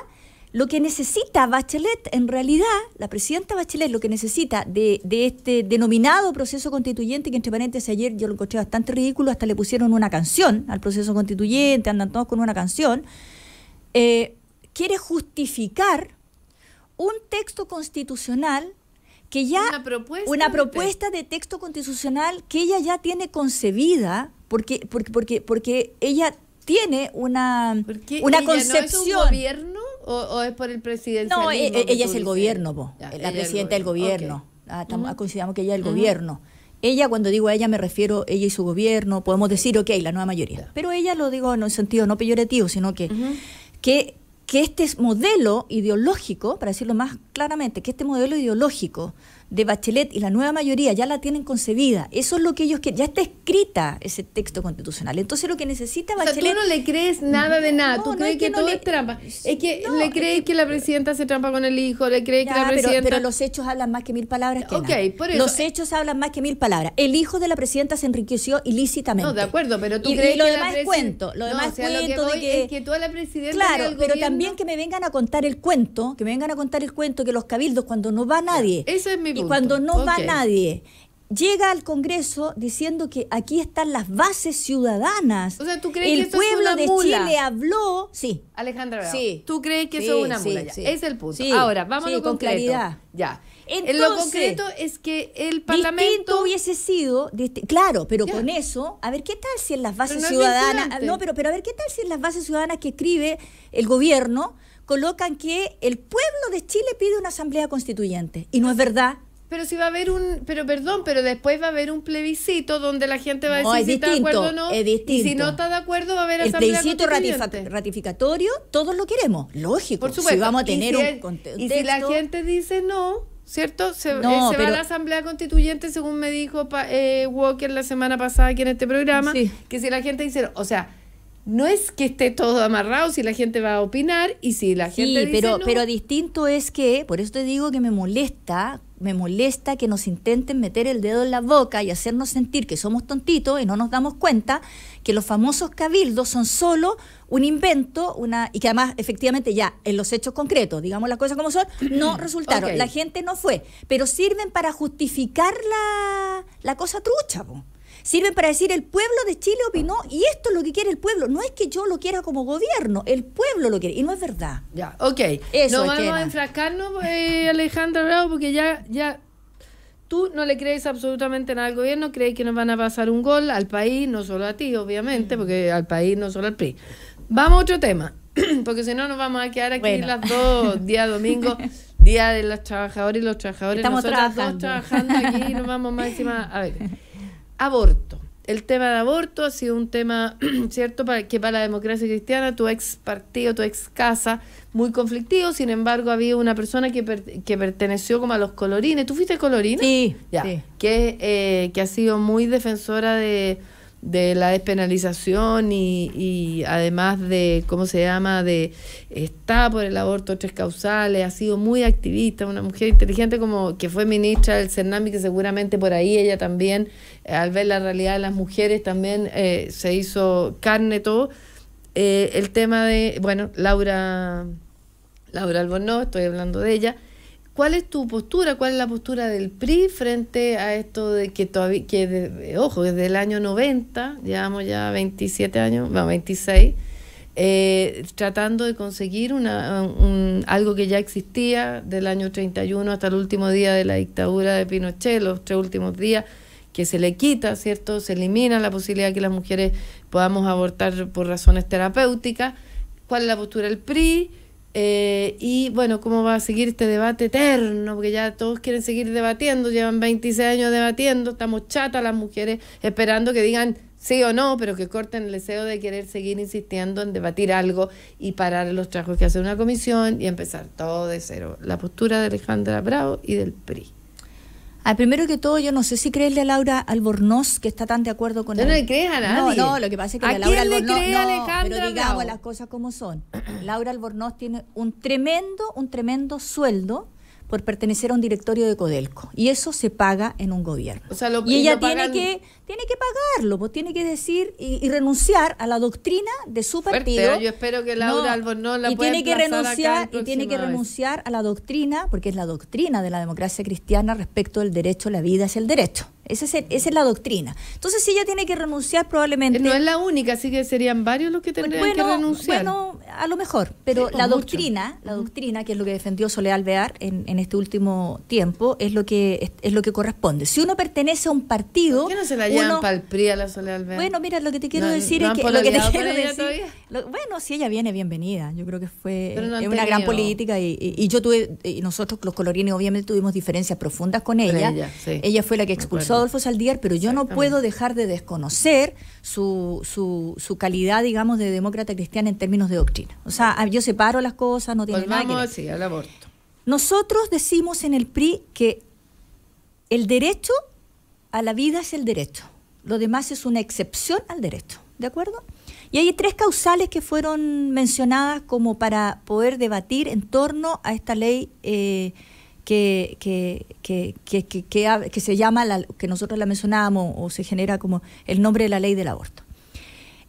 lo que necesita Bachelet, en realidad, la presidenta Bachelet, lo que necesita de, este denominado proceso constituyente, que entre paréntesis ayer yo lo encontré bastante ridículo, hasta le pusieron una canción al proceso constituyente, andan todos con una canción, eh, quiere justificar un texto constitucional que ya una propuesta, de texto constitucional que ella ya tiene concebida porque porque porque porque ella tiene una una concepción gobierno o, es por el presidente? No, e, e, ella, es el gobierno, la presidenta del gobierno. Ah, Consideramos que ella es el gobierno. Ella, cuando digo a ella, me refiero a ella y su gobierno, podemos decir, ok, la nueva mayoría. Pero ella lo digo en un sentido no peyorativo, sino que, que, que este modelo ideológico, para decirlo más claramente, que este modelo ideológico de Bachelet y la nueva mayoría ya la tienen concebida. Eso es lo que ellos quieren. Ya está escrita ese texto constitucional. Entonces lo que necesita Bachelet... O tú no le crees nada de nada. tú crees que, todo es trampa. Es que le crees que... la presidenta se trampa con el hijo, le crees que la presidenta... Pero, los hechos hablan más que mil palabras que Los hechos hablan más que mil palabras. El hijo de la presidenta se enriqueció ilícitamente. No, de acuerdo, pero tú y, crees lo demás es cuento. Lo demás cuento de que... que toda la presidenta Claro, pero también que me vengan a contar el cuento, que me vengan a contar el cuento que los cabildos cuando no va nadie... Eso es mi y cuando no va nadie, llega al Congreso diciendo que aquí están las bases ciudadanas. O sea, ¿tú crees que eso pueblo es una de Chile habló, sí. Alejandra, ¿Tú crees que eso es una mula? Sí, Es el punto. Ahora, vamos a con claridad. Ya. Eh, Entonces, lo concreto es que el Parlamento hubiese sido, este, claro, pero con eso, a ver qué tal si en las bases ciudadanas, no, pero pero a ver qué tal si en las bases ciudadanas que escribe el gobierno colocan que el pueblo de Chile pide una asamblea constituyente y no es verdad. Pero si va a haber un, pero perdón, pero después va a haber un plebiscito donde la gente va a decir si está de acuerdo o no. Es distinto. Y si no está de acuerdo va a haber el plebiscito ratificatorio, todos lo queremos, lógico. Por supuesto. Si vamos a tener un Y si la gente dice no, ¿cierto? Se, eh, va a la Asamblea Constituyente, según me dijo eh, Walker la semana pasada aquí en este programa, que si la gente dice, o sea, no es que esté todo amarrado, si la gente va a opinar y si la gente... Sí, pero, pero distinto es que, por eso te digo que me molesta me molesta que nos intenten meter el dedo en la boca y hacernos sentir que somos tontitos y no nos damos cuenta que los famosos cabildos son solo un invento, una y que además efectivamente ya en los hechos concretos, digamos las cosas como son, no resultaron. La gente no fue, pero sirven para justificar la, cosa trucha. Sirven para decir el pueblo de Chile opinó y esto es lo que quiere el pueblo. No es que yo lo quiera como gobierno, el pueblo lo quiere. Y no es verdad. Ya, ok. no vamos a enfrascarnos, eh, Alejandra Bravo, porque ya, ya tú no le crees absolutamente nada al gobierno, crees que nos van a pasar un gol al país, no solo a ti, obviamente, porque al país, no solo al PRI. Vamos a otro tema, porque si no nos vamos a quedar aquí las dos, día domingo. Día de los trabajadores y los trabajadores. Estamos trabajando. trabajando aquí nos vamos más encima. A ver aborto. El tema de aborto ha sido un tema, ¿cierto?, para, que para la democracia cristiana, tu ex partido, tu ex casa, muy conflictivo. Sin embargo, había una persona que, que perteneció como a los colorines. ¿Tú fuiste colorina? Sí. Ya. Que, eh, que ha sido muy defensora de de la despenalización y, y, además de, ¿cómo se llama?, de está por el aborto tres causales, ha sido muy activista, una mujer inteligente como que fue ministra del CERNAMI, que seguramente por ahí ella también, eh, al ver la realidad de las mujeres, también eh, se hizo carne todo. Eh, el tema de, bueno, Laura, Laura Albornoz, estoy hablando de ella, ¿Cuál es tu postura? ¿Cuál es la postura del PRI frente a esto de que todavía, que ojo, desde el año 90, llevamos ya 27 años, bueno, 26, eh, tratando de conseguir una, algo que ya existía del año 31 hasta el último día de la dictadura de Pinochet, los tres últimos días, que se le quita, ¿cierto? Se elimina la posibilidad de que las mujeres podamos abortar por razones terapéuticas. ¿Cuál es la postura del PRI? Eh, y bueno, ¿cómo va a seguir este debate eterno? Porque ya todos quieren seguir debatiendo, llevan 26 años debatiendo, estamos chatas las mujeres esperando que digan sí o no, pero que corten el deseo de querer seguir insistiendo en debatir algo y parar los trabajos que hace una comisión y empezar todo de cero. La postura de Alejandra Bravo y del PRI. Ah, primero que todo, yo no sé si creerle a Laura Albornoz que está tan de acuerdo con él. No le crees a nadie. No, no, lo que pasa es que ¿A Laura Albornoz. Le cree no, pero digamos las cosas como son. Laura Albornoz tiene un tremendo, un tremendo sueldo por pertenecer a un directorio de Codelco. Y eso se paga en un gobierno. y ella tiene, que, tiene que pagarlo, pues tiene que decir y, renunciar a la doctrina de su partido. yo espero que Laura la y tiene que renunciar Y tiene que renunciar a la doctrina, porque es la doctrina de la democracia cristiana respecto del derecho a la vida, es el derecho. Esa es, la doctrina. Entonces si ella tiene que renunciar probablemente. No es la única, así que serían varios los que tendrían que renunciar. Bueno, a lo mejor, pero la doctrina, la doctrina, que es lo que defendió Soledad Alvear en, este último tiempo, es lo que es, lo que corresponde. Si uno pertenece a un partido... ¿Por qué no se la llevan uno, a la Soledad Alvear? Bueno, mira, lo que te quiero decir es que... Lo que te quiero decir, bueno, si ella viene, bienvenida. Yo creo que fue una gran política y, yo tuve, y nosotros los colorines obviamente tuvimos diferencias profundas con ella. ella fue la que expulsó Adolfo Saldívar, pero yo no puedo dejar de desconocer su, su, calidad, digamos, de demócrata cristiana en términos de doctrina. O sea, ah, yo separo las cosas, no tiene al aborto. Nosotros decimos en el PRI que el derecho a la vida es el derecho, lo demás es una excepción al derecho, ¿de acuerdo? Y hay tres causales que fueron mencionadas como para poder debatir en torno a esta ley eh, que, que, que, se llama, la, que nosotros la mencionamos o se genera como el nombre de la ley del aborto.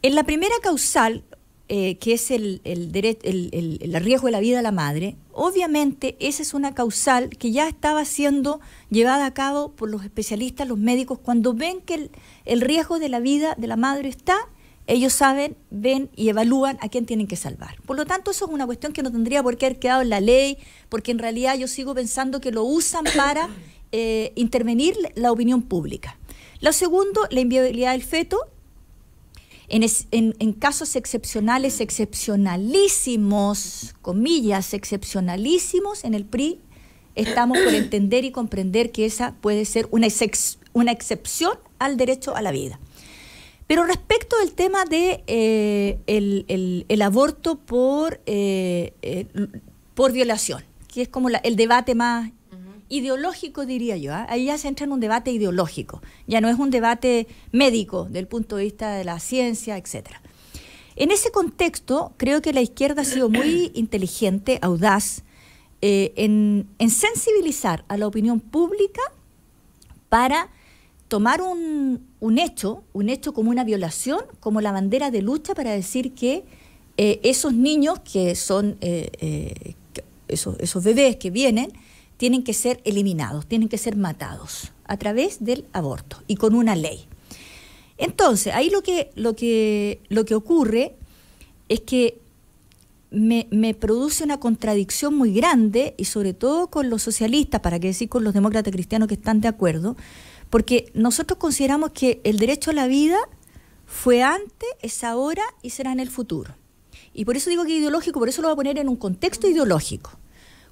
En la primera causal, eh, que es el, el, el, el, riesgo de la vida de la madre, obviamente esa es una causal que ya estaba siendo llevada a cabo por los especialistas, los médicos, cuando ven que el riesgo de la vida de la madre está ellos saben, ven y evalúan a quién tienen que salvar. Por lo tanto, eso es una cuestión que no tendría por qué haber quedado en la ley, porque en realidad yo sigo pensando que lo usan para eh, intervenir la opinión pública. Lo segundo, la inviabilidad del feto. En, casos excepcionales, excepcionalísimos, comillas, excepcionalísimos, en el PRI estamos por entender y comprender que esa puede ser una excepción al derecho a la vida. Pero respecto al tema de eh, el, aborto por, eh, eh, por violación, que es como el debate más ideológico, diría yo. ¿ah? Ahí ya se entra en un debate ideológico, ya no es un debate médico del punto de vista de la ciencia, etcétera. En ese contexto, creo que la izquierda ha sido muy inteligente, audaz, en sensibilizar a la opinión pública para tomar un, hecho, un hecho como una violación, como la bandera de lucha para decir que eh, esos niños que son eh, eh, esos, bebés que vienen tienen que ser eliminados, tienen que ser matados a través del aborto y con una ley. Entonces, ahí lo que, lo que, lo que ocurre es que me, me, produce una contradicción muy grande y sobre todo con los socialistas, para qué decir con los demócratas cristianos que están de acuerdo, porque nosotros consideramos que el derecho a la vida fue antes, es ahora y será en el futuro. Y por eso digo que ideológico, por eso lo voy a poner en un contexto ideológico.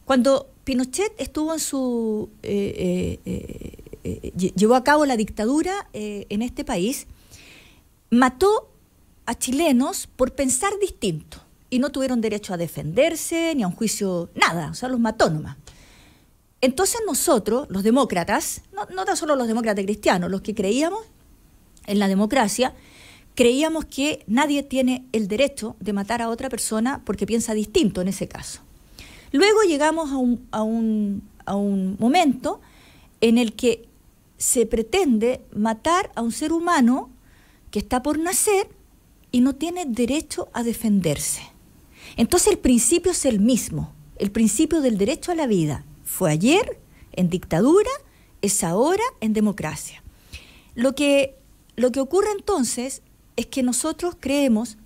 Cuando Pinochet estuvo en su. Eh, eh, eh, llevó a cabo la dictadura en este país, mató a chilenos por pensar distinto y no tuvieron derecho a defenderse, ni a un juicio, nada, o sea, los mató nomás. Entonces nosotros, los demócratas, no, tan solo los demócratas cristianos, los que creíamos en la democracia, creíamos que nadie tiene el derecho de matar a otra persona porque piensa distinto en ese caso. Luego llegamos a un momento en el que se pretende matar a un ser humano que está por nacer y no tiene derecho a defenderse. Entonces el principio es el mismo, el principio del derecho a la vida. Fue ayer en dictadura, es ahora en democracia. Lo que, lo que ocurre entonces es que nosotros creemos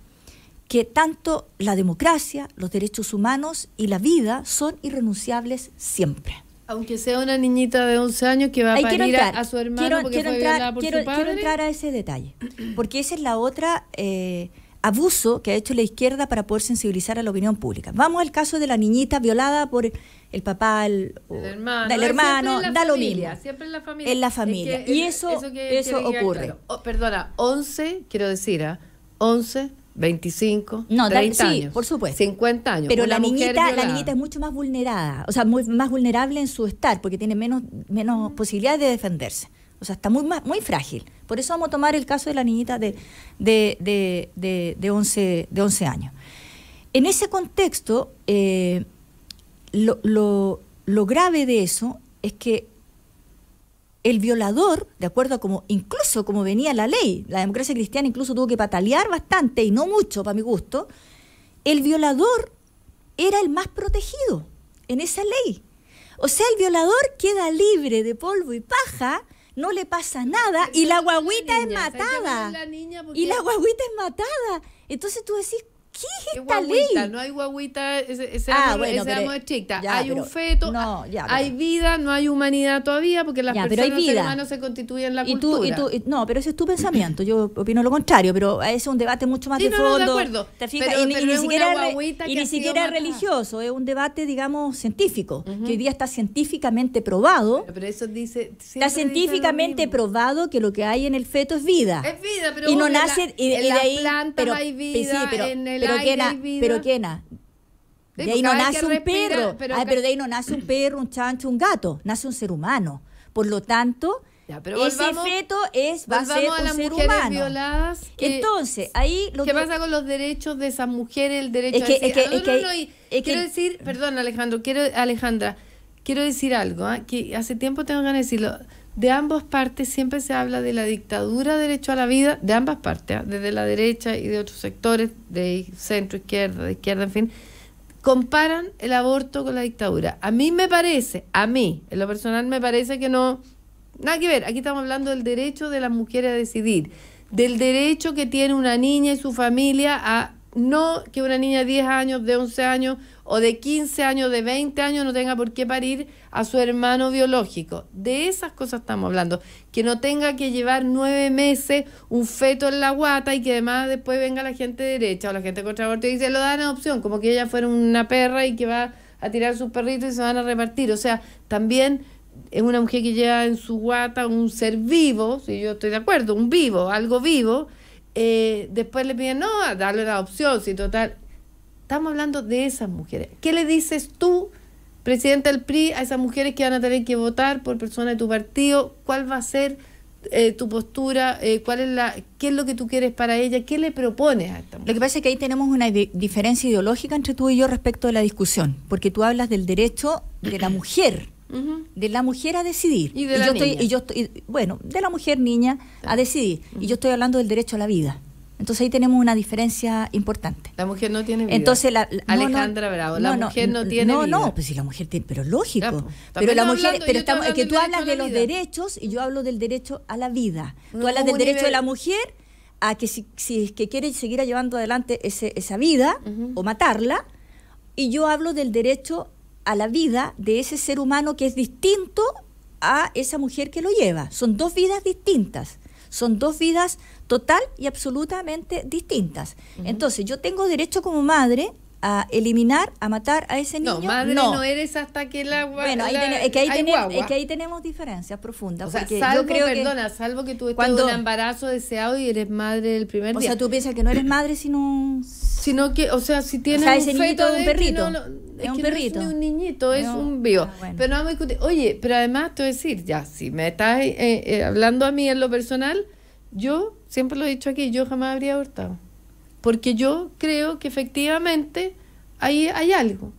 que tanto la democracia, los derechos humanos y la vida son irrenunciables siempre. Aunque sea una niñita de 11 años que va a parir a, su hermano porque fue entrar, su padre. quiero entrar a ese detalle, porque esa es la otra eh, abuso que ha hecho la izquierda para poder sensibilizar a la opinión pública. Vamos al caso de la niñita violada por el papá, el, hermano, da Siempre en la familia. En la familia. y eso, eso, ocurre. Oh, perdona, 11, quiero decir, 11 ¿ah? 25, no, 30 años, por supuesto. 50 años. Pero la niñita, la niñita es mucho más vulnerada, o sea, más vulnerable en su estar, porque tiene menos, menos posibilidades de defenderse. O sea, está muy, muy frágil. Por eso vamos a tomar el caso de la niñita de, 11, de años. En ese contexto, eh, lo, grave de eso es que el violador, de acuerdo a como incluso como venía la ley, la democracia cristiana incluso tuvo que patalear bastante y no mucho para mi gusto, el violador era el más protegido en esa ley. O sea, el violador queda libre de polvo y paja no le pasa nada y la guagüita es matada. Y la guaguita es matada. Entonces tú decís, ¿Qué es esta ley? No hay guaguita, ese, ah, bueno, es hay un feto, ah, hay vida, no hay humanidad todavía porque las personas pero se constituyen la ¿Y cultura. y no, pero ese es tu pensamiento. Yo opino lo contrario, pero ese es un debate mucho más de fondo. No, de acuerdo. y, ni siquiera, y religioso, es un debate, digamos, científico, que hoy día está científicamente probado. Pero eso dice. Está científicamente probado que lo que hay en el feto es vida. Es vida, pero. Y no nace. La, en la planta hay vida, en el pero quena, pero quena. De ahí no nace un perro, pero, ah, pero de ahí no nace un perro, un chancho, un gato, nace un ser humano. Por lo tanto, ya, pero ese feto es va a ser un ser humano. Violadas Entonces, ahí lo ¿Qué que... pasa con los derechos de esas mujeres, el derecho a decir, es que, no, es que, no, no, es que, quiero decir, perdón, Alejandro, quiero Alejandra, quiero decir algo, ¿ah? que hace tiempo tengo que decirlo de ambas partes siempre se habla de la dictadura derecho a la vida, de ambas partes, ¿ah? desde la derecha y de otros sectores, de centro, izquierda, de izquierda, en fin, comparan el aborto con la dictadura. A mí me parece, a mí, en lo personal me parece que no, nada que ver, aquí estamos hablando del derecho de las mujeres a decidir, del derecho que tiene una niña y su familia a no que una niña de 10 años, de 11 años, o de 15 años, de 20 años, no tenga por qué parir a su hermano biológico. De esas cosas estamos hablando. Que no tenga que llevar nueve meses un feto en la guata y que además después venga la gente derecha o la gente contra y se lo dan a adopción, como que ella fuera una perra y que va a tirar sus perritos y se van a repartir. O sea, también es una mujer que lleva en su guata un ser vivo, si yo estoy de acuerdo, un vivo, algo vivo. Eh, después le piden, no, darle la adopción, si total, Estamos hablando de esas mujeres. ¿Qué le dices tú, presidente del PRI, a esas mujeres que van a tener que votar por persona de tu partido? ¿Cuál va a ser eh, tu postura? Eh, ¿Cuál es la, ¿Qué es lo que tú quieres para ella? ¿Qué le propones a esta mujer? Lo que pasa es que ahí tenemos una diferencia ideológica entre tú y yo respecto de la discusión, porque tú hablas del derecho de la mujer de la mujer a decidir. Y yo Estoy, bueno, de la mujer niña a decidir. Y yo estoy hablando del derecho a la vida. Entonces ahí tenemos una diferencia importante. La mujer no tiene vida. Entonces Alejandra Bravo, la mujer no tiene No, no, pues si la mujer tiene, pero lógico. Pues, pero la mujer, pero estamos, que tú hablas de los derechos y yo hablo del derecho a la vida. tú hablas del derecho de la mujer a que si, es que quiere seguir llevando adelante esa vida o matarla y yo hablo del derecho a la vida de ese ser humano que es distinto a esa mujer que lo lleva. Son dos vidas distintas. Son dos vidas total y absolutamente distintas. Entonces, yo tengo derecho como madre a eliminar, a matar a ese niño. No, madre no, eres hasta que el agua. Bueno, ahí es, que ahí tenemos, diferencias profundas. O sea, salvo, perdona, salvo que estés cuando, un embarazo deseado y eres madre el primer o día. O sea, tú piensas que no eres madre sino. Sino que, o sea, si tienes o sea, ese un feto de un perrito. es, un perrito. es un niñito, es un vivo. Ah, pero no vamos a discutir. Oye, pero además te voy a decir, ya, si me estás eh, eh, hablando a mí en lo personal, yo siempre lo he dicho aquí, yo jamás habría abortado. Porque yo creo que efectivamente ahí hay algo.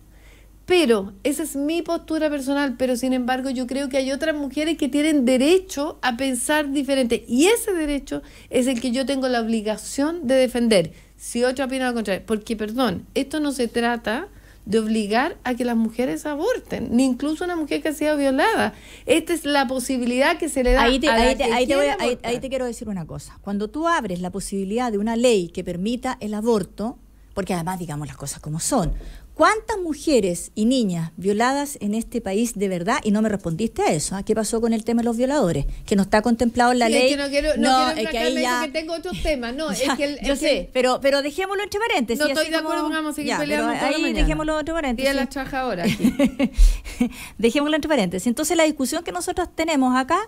Pero esa es mi postura personal, pero sin embargo yo creo que hay otras mujeres que tienen derecho a pensar diferente y ese derecho es el que yo tengo la obligación de defender, si otra opina lo contrario, porque perdón, esto no se trata de obligar a que las mujeres aborten, ni incluso una mujer que ha sido violada. Esta es la posibilidad que se le da a la ahí, ahí te quiero decir una cosa. Cuando tú abres la posibilidad de una ley que permita el aborto, porque además digamos las cosas como son. ¿Cuántas mujeres y niñas violadas en este país de verdad? Y no me respondiste a eso. ¿ah? ¿Qué pasó con el tema de los violadores? Que no está contemplado en la ley. Es que no quiero, no, quiero es que ahí ya... tengo otros temas. No, es que el, sé, pero, pero dejémoslo entre paréntesis. No estoy de acuerdo, con vamos a seguir peleando. Pero ahí dejémoslo entre paréntesis. Y a las trabajadoras. dejémoslo entre paréntesis. Entonces la discusión que nosotros tenemos acá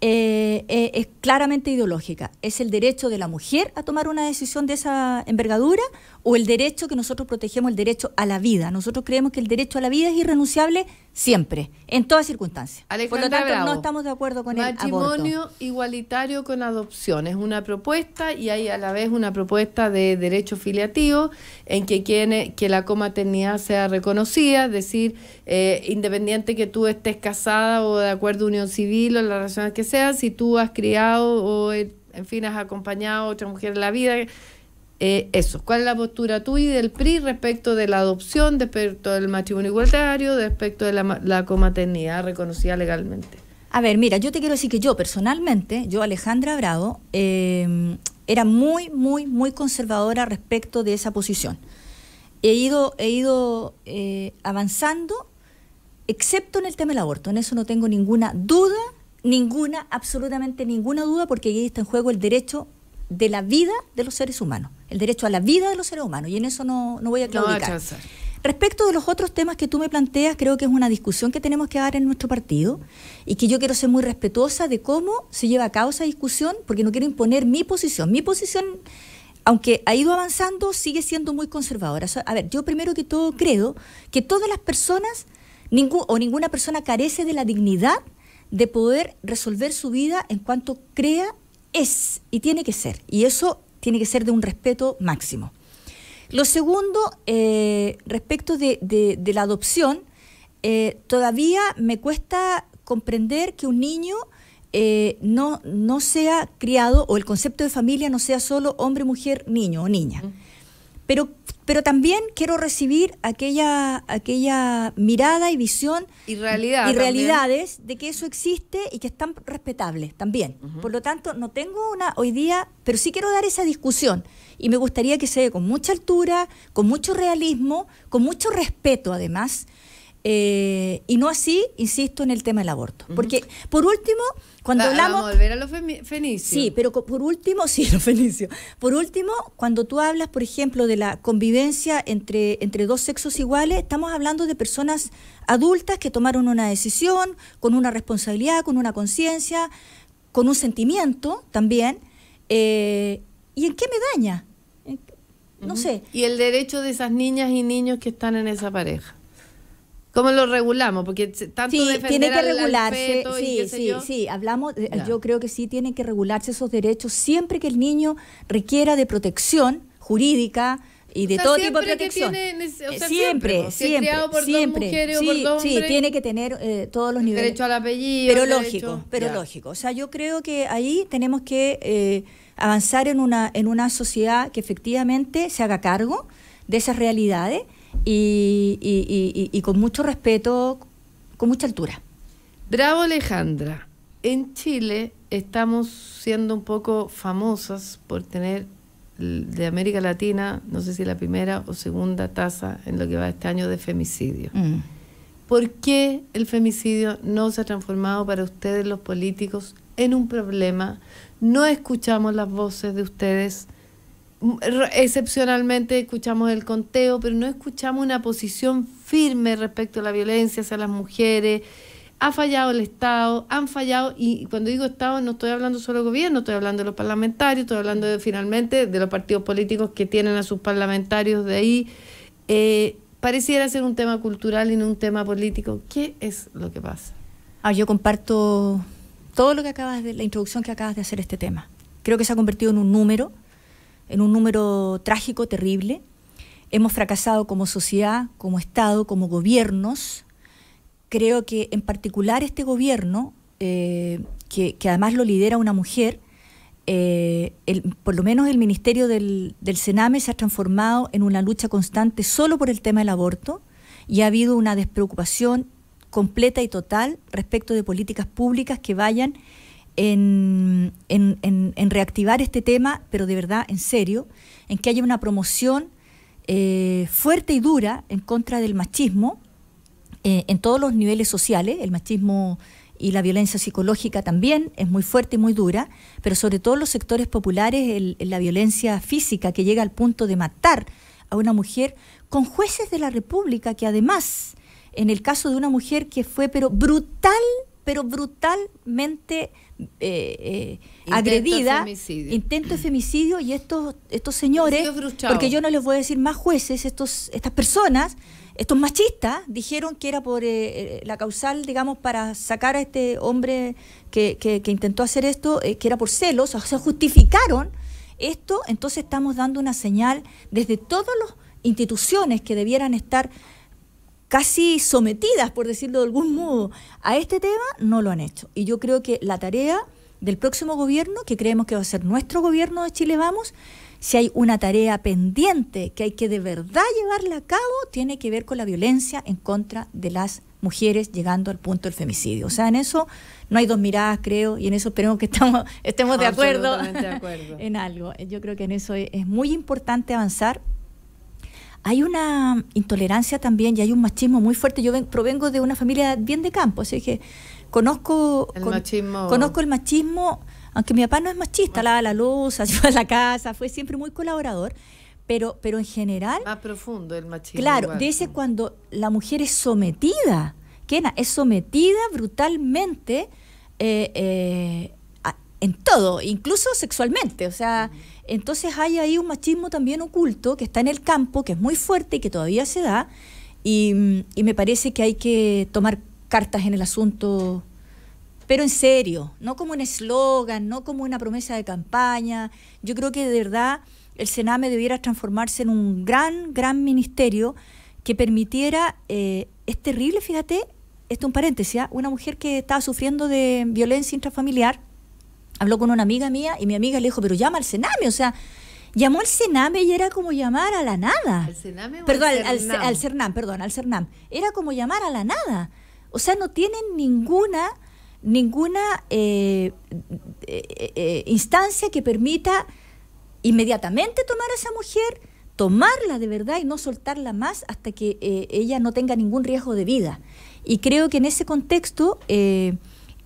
eh, eh, es claramente ideológica. ¿Es el derecho de la mujer a tomar una decisión de esa envergadura o el derecho que nosotros protegemos, el derecho a la vida? Nosotros creemos que el derecho a la vida es irrenunciable Siempre, en todas circunstancias. Por lo tanto, no estamos de acuerdo con el Matrimonio igualitario con adopción. Es una propuesta y hay a la vez una propuesta de derecho filiativo en que quiere que la comaternidad sea reconocida, es decir, eh, independiente que tú estés casada o de acuerdo a unión civil o las razón que sea, si tú has criado o, en fin, has acompañado a otra mujer en la vida, eh, eso, ¿cuál es la postura tuya y del PRI respecto de la adopción, respecto del matrimonio igualitario, respecto de la, comaternidad reconocida legalmente? A ver, mira, yo te quiero decir que yo personalmente, yo Alejandra Abrado, em, era muy, muy, muy conservadora respecto de esa posición. He ido, he ido eh, avanzando, excepto en el tema del aborto, en eso no tengo ninguna duda, ninguna, absolutamente ninguna duda, porque ahí está en juego el derecho de la vida de los seres humanos, el derecho a la vida de los seres humanos, y en eso no, voy a claudicar. Respecto de los otros temas que tú me planteas, creo que es una discusión que tenemos que dar en nuestro partido y que yo quiero ser muy respetuosa de cómo se lleva a cabo esa discusión, porque no quiero imponer mi posición. Mi posición, aunque ha ido avanzando, sigue siendo muy conservadora. A ver, yo primero que todo creo que todas las personas, ningún, o ninguna persona carece de la dignidad de poder resolver su vida en cuanto crea es y tiene que ser. Y eso tiene que ser de un respeto máximo. Lo segundo, eh, respecto de, la adopción, eh, todavía me cuesta comprender que un niño eh, no, sea criado o el concepto de familia no sea solo hombre, mujer, niño o niña. Mm pero, pero también quiero recibir aquella, aquella mirada y visión y, realidades de que eso existe y que están respetables también. Por lo tanto, no tengo una hoy día, pero sí quiero dar esa discusión y me gustaría que se dé con mucha altura, con mucho realismo, con mucho respeto además, eh, y no así, insisto, en el tema del aborto. Porque, por último, cuando hablamos... Vamos a volver a los fenicios. Sí, pero por último, sí, los fenicios. Por último, cuando tú hablas, por ejemplo, de la convivencia entre, entre dos sexos iguales, estamos hablando de personas adultas que tomaron una decisión, con una responsabilidad, con una conciencia, con un sentimiento también. Eh, ¿Y en qué me daña? No sé. Y el derecho de esas niñas y niños que están en esa pareja. ¿Cómo lo regulamos? Porque tanto sí, tiene que regularse. Sí, sí, yo. sí. Hablamos, eh, yo creo que sí tienen que regularse esos derechos siempre que el niño requiera de protección jurídica y de todo tipo de protección. Eh, siempre, siempre, siempre, por siempre. sí, tiene que tener eh, todos los niveles. Derecho al apellido. Pero lógico, pero lógico. O sea, yo creo que ahí tenemos que avanzar en una en una sociedad que efectivamente se haga cargo de esas realidades y, con mucho respeto, con mucha altura. Bravo Alejandra. En Chile estamos siendo un poco famosas por tener de América Latina, no sé si la primera o segunda tasa en lo que va este año de femicidio. Mm. ¿Por qué el femicidio no se ha transformado para ustedes los políticos en un problema? No escuchamos las voces de ustedes, excepcionalmente escuchamos el conteo, pero no escuchamos una posición firme respecto a la violencia hacia las mujeres. Ha fallado el Estado, han fallado, y cuando digo Estado no estoy hablando solo del gobierno, estoy hablando de los parlamentarios, estoy hablando de, finalmente de los partidos políticos que tienen a sus parlamentarios de ahí. Eh, pareciera ser un tema cultural y no un tema político. ¿Qué es lo que pasa? Ah, yo comparto todo lo que acabas de, la introducción que acabas de hacer este tema. Creo que se ha convertido en un número, en un número trágico, terrible. Hemos fracasado como sociedad, como Estado, como gobiernos. Creo que en particular este gobierno, eh, que, además lo lidera una mujer, eh, por lo menos el Ministerio del, del Sename se ha transformado en una lucha constante solo por el tema del aborto y ha habido una despreocupación completa y total respecto de políticas públicas que vayan en, reactivar este tema, pero de verdad, en serio, en que haya una promoción eh, fuerte y dura en contra del machismo eh, en todos los niveles sociales. El machismo y la violencia psicológica también es muy fuerte y muy dura, pero sobre todo en los sectores populares, la violencia física que llega al punto de matar a una mujer con jueces de la República que además, en el caso de una mujer que fue pero brutal, pero brutalmente eh, eh agredida, intento de femicidio, y estos, estos señores, porque yo no les voy a decir más jueces, estos, estas personas, estos machistas, dijeron que era por eh, eh, la causal, digamos, para sacar a este hombre que, que, intentó hacer esto, que era por celos, o sea, justificaron esto, entonces estamos dando una señal desde todas las instituciones que debieran estar casi sometidas, por decirlo de algún modo, a este tema, no lo han hecho. Y yo creo que la tarea del próximo gobierno, que creemos que va a ser nuestro gobierno de Chile Vamos, si hay una tarea pendiente que hay que de verdad llevarla a cabo, tiene que ver con la violencia en contra de las mujeres llegando al punto del femicidio. O sea, en eso no hay dos miradas, creo, y en eso esperemos que estemos de acuerdo, en algo. Yo creo que en eso es muy importante avanzar hay una intolerancia también y hay un machismo muy fuerte. Yo provengo de una familia bien de campo, así que conozco el machismo. Conozco el machismo, aunque mi papá no es machista, lava la luz, ayuda la casa, fue siempre muy colaborador. Pero, pero en general... Más profundo el machismo. Claro, dice cuando la mujer es sometida, Kena, es sometida brutalmente eh, eh, en todo, incluso sexualmente. O sea, entonces hay ahí un machismo también oculto que está en el campo, que es muy fuerte y que todavía se da. Mm, y, me parece que hay que tomar cartas en el asunto, pero en serio, no como un eslogan, no como una promesa de campaña. Yo creo que de verdad el Sename debiera transformarse en un gran, gran ministerio que permitiera, eh, es terrible, fíjate, esto es un paréntesis, ¿ah? una mujer que estaba sufriendo de violencia intrafamiliar, habló con una amiga mía y mi amiga le dijo, pero llama al CENAME. o sea, llamó al Sename y era como llamar a la nada. ¿Al CENAME o perdón, al, al, Cernam? al perdón, al Cernam. Era como llamar a la nada. O sea, no tienen ninguna ninguna eh, eh, eh, instancia que permita inmediatamente tomar a esa mujer, tomarla de verdad y no soltarla más hasta que ella no tenga ningún riesgo de vida. Y creo que en ese contexto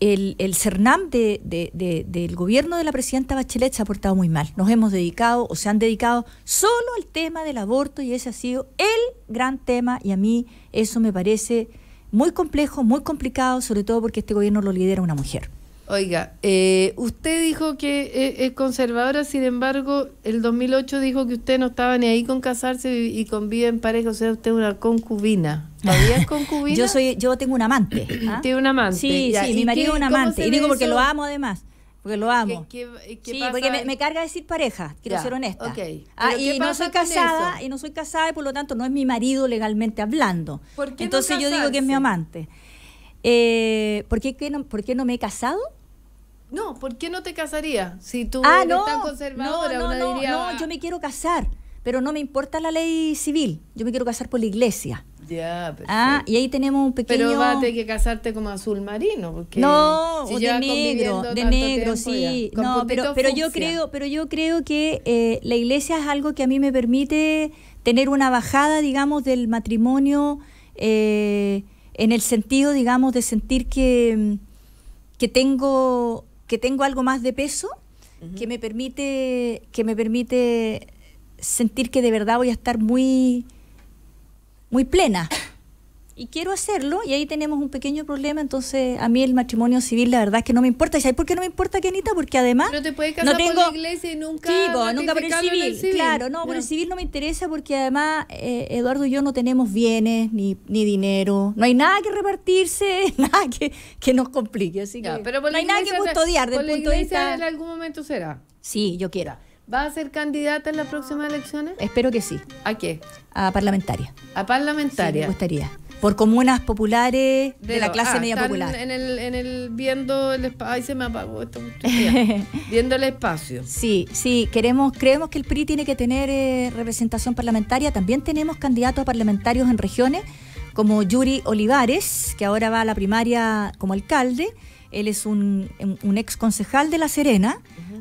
el, el CERNAM de, del gobierno de la presidenta Bachelet se ha portado muy mal. Nos hemos dedicado o se han dedicado solo al tema del aborto y ese ha sido el gran tema y a mí eso me parece muy complejo, muy complicado, sobre todo porque este gobierno lo lidera una mujer. Oiga, eh, usted dijo que e-, es conservadora, sin embargo, el 2008 dijo que usted no estaba ni ahí con casarse y, convive en pareja, o sea, usted es una concubina. ¿Todavía es concubina? yo soy, yo tengo un amante. ¿ah? Tiene un amante. Sí, sí, mi marido es un amante. Y digo porque lo amo además porque lo amo. sí, porque me, carga decir pareja, quiero ser honesta. Ah, y no soy casada, y no soy casada, por lo tanto no es mi marido legalmente hablando. Entonces yo digo que es mi amante. Eh, ¿por, qué, qué no, ¿por qué no me he casado? No, ¿por qué no te casarías? Si tú ah, eres no, tan conservadora, no, no, diría... no, ah". yo me quiero casar, pero no me importa la ley civil, yo me quiero casar por la iglesia. Ya, pues Ah, y ahí tenemos un pequeño... Pero vas a que casarte como azul marino, porque... No, o de negro, de negro, sí. no, pero, pero yo creo, pero yo creo que eh, la iglesia es algo que a mí me permite tener una bajada, digamos, del matrimonio... Eh, en el sentido, digamos, de sentir que, mm, que, tengo, que tengo algo más de peso que, me permite, que me permite sentir que de verdad voy a estar muy, muy plena y quiero hacerlo, y ahí tenemos un pequeño problema, entonces a mí el matrimonio civil la verdad es que no me importa. ¿Y sabes por qué no me importa, Kenita? Porque además... No te puedes casar por la iglesia y nunca... nunca por el civil. Claro, no, por el civil no me interesa porque además eh, Eduardo y yo no tenemos bienes ni, ni dinero, no hay nada que repartirse, nada que, que nos complique, así que... pero no hay nada que custodiar del punto la iglesia en algún momento será. Sí, yo quiera. ¿Va a ser candidata en las próximas elecciones? Espero que sí. ¿A qué? A parlamentaria. ¿A parlamentaria? Sí, me gustaría por comunas populares de, la clase ah, media popular. En el, en el viendo el espacio, se me apagó esto. viendo el espacio. Sí, sí, queremos, creemos que el PRI tiene que tener eh, representación parlamentaria. También tenemos candidatos parlamentarios en regiones, como Yuri Olivares, que ahora va a la primaria como alcalde. Él es un, un ex concejal de La Serena,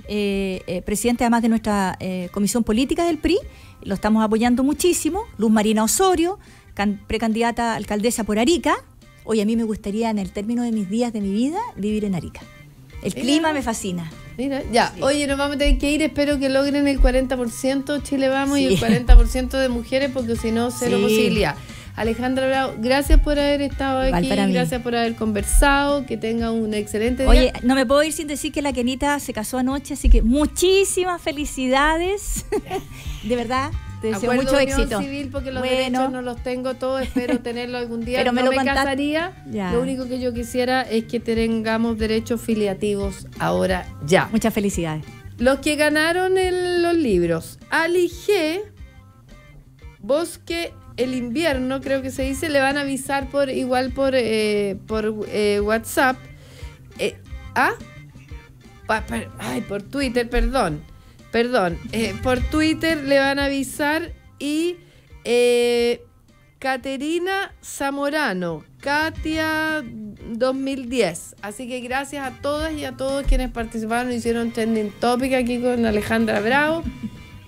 eh, eh, presidente además de nuestra comisión política del PRI. Lo estamos apoyando muchísimo. Luz Marina Osorio, precandidata alcaldesa por Arica, hoy a mí me gustaría en el término de mis días de mi vida vivir en Arica. El clima me fascina. Mira, ya, oye, nos vamos a tener que ir, espero que logren el 40%, Chile vamos, y el 40% de mujeres, porque si no, cero posibilidad. Alejandra gracias por haber estado aquí, gracias por haber conversado, que tenga un excelente día. Oye, no me puedo ir sin decir que la Kenita se casó anoche, así que muchísimas felicidades, de verdad mucho éxito. porque los derechos no los tengo todos, espero tenerlo algún día. me, lo Lo único que yo quisiera es que tengamos derechos filiativos ahora ya. Muchas felicidades. Los que ganaron los libros. Ali G, Bosque el invierno, creo que se dice, le van a avisar por igual por, eh, por eh, WhatsApp. Eh, ¿Ah? ay, por Twitter, perdón perdón, eh, por Twitter le van a avisar y eh, Caterina Zamorano, Katia 2010. Así que gracias a todas y a todos quienes participaron, hicieron trending topic aquí con Alejandra Bravo.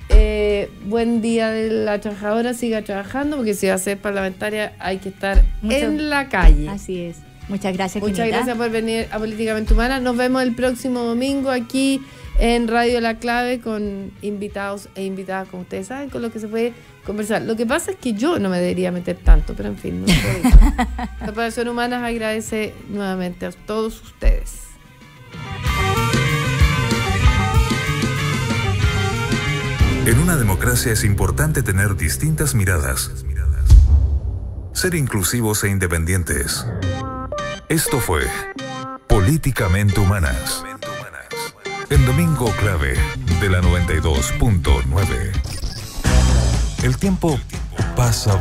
Eh, buen día de la trabajadora, siga trabajando, porque si va a ser parlamentaria hay que estar en la calle. Así es. Muchas gracias. Muchas gracias por venir a Políticamente Humana. Nos vemos el próximo domingo aquí en Radio La Clave con invitados e invitadas, como ustedes saben, con lo que se puede conversar. Lo que pasa es que yo no me debería meter tanto, pero en fin, no La Población Humanas agradece nuevamente a todos ustedes. En una democracia es importante tener distintas miradas, ser inclusivos e independientes. Esto fue Políticamente Humanas en Domingo Clave de la 92.9. El tiempo pasa.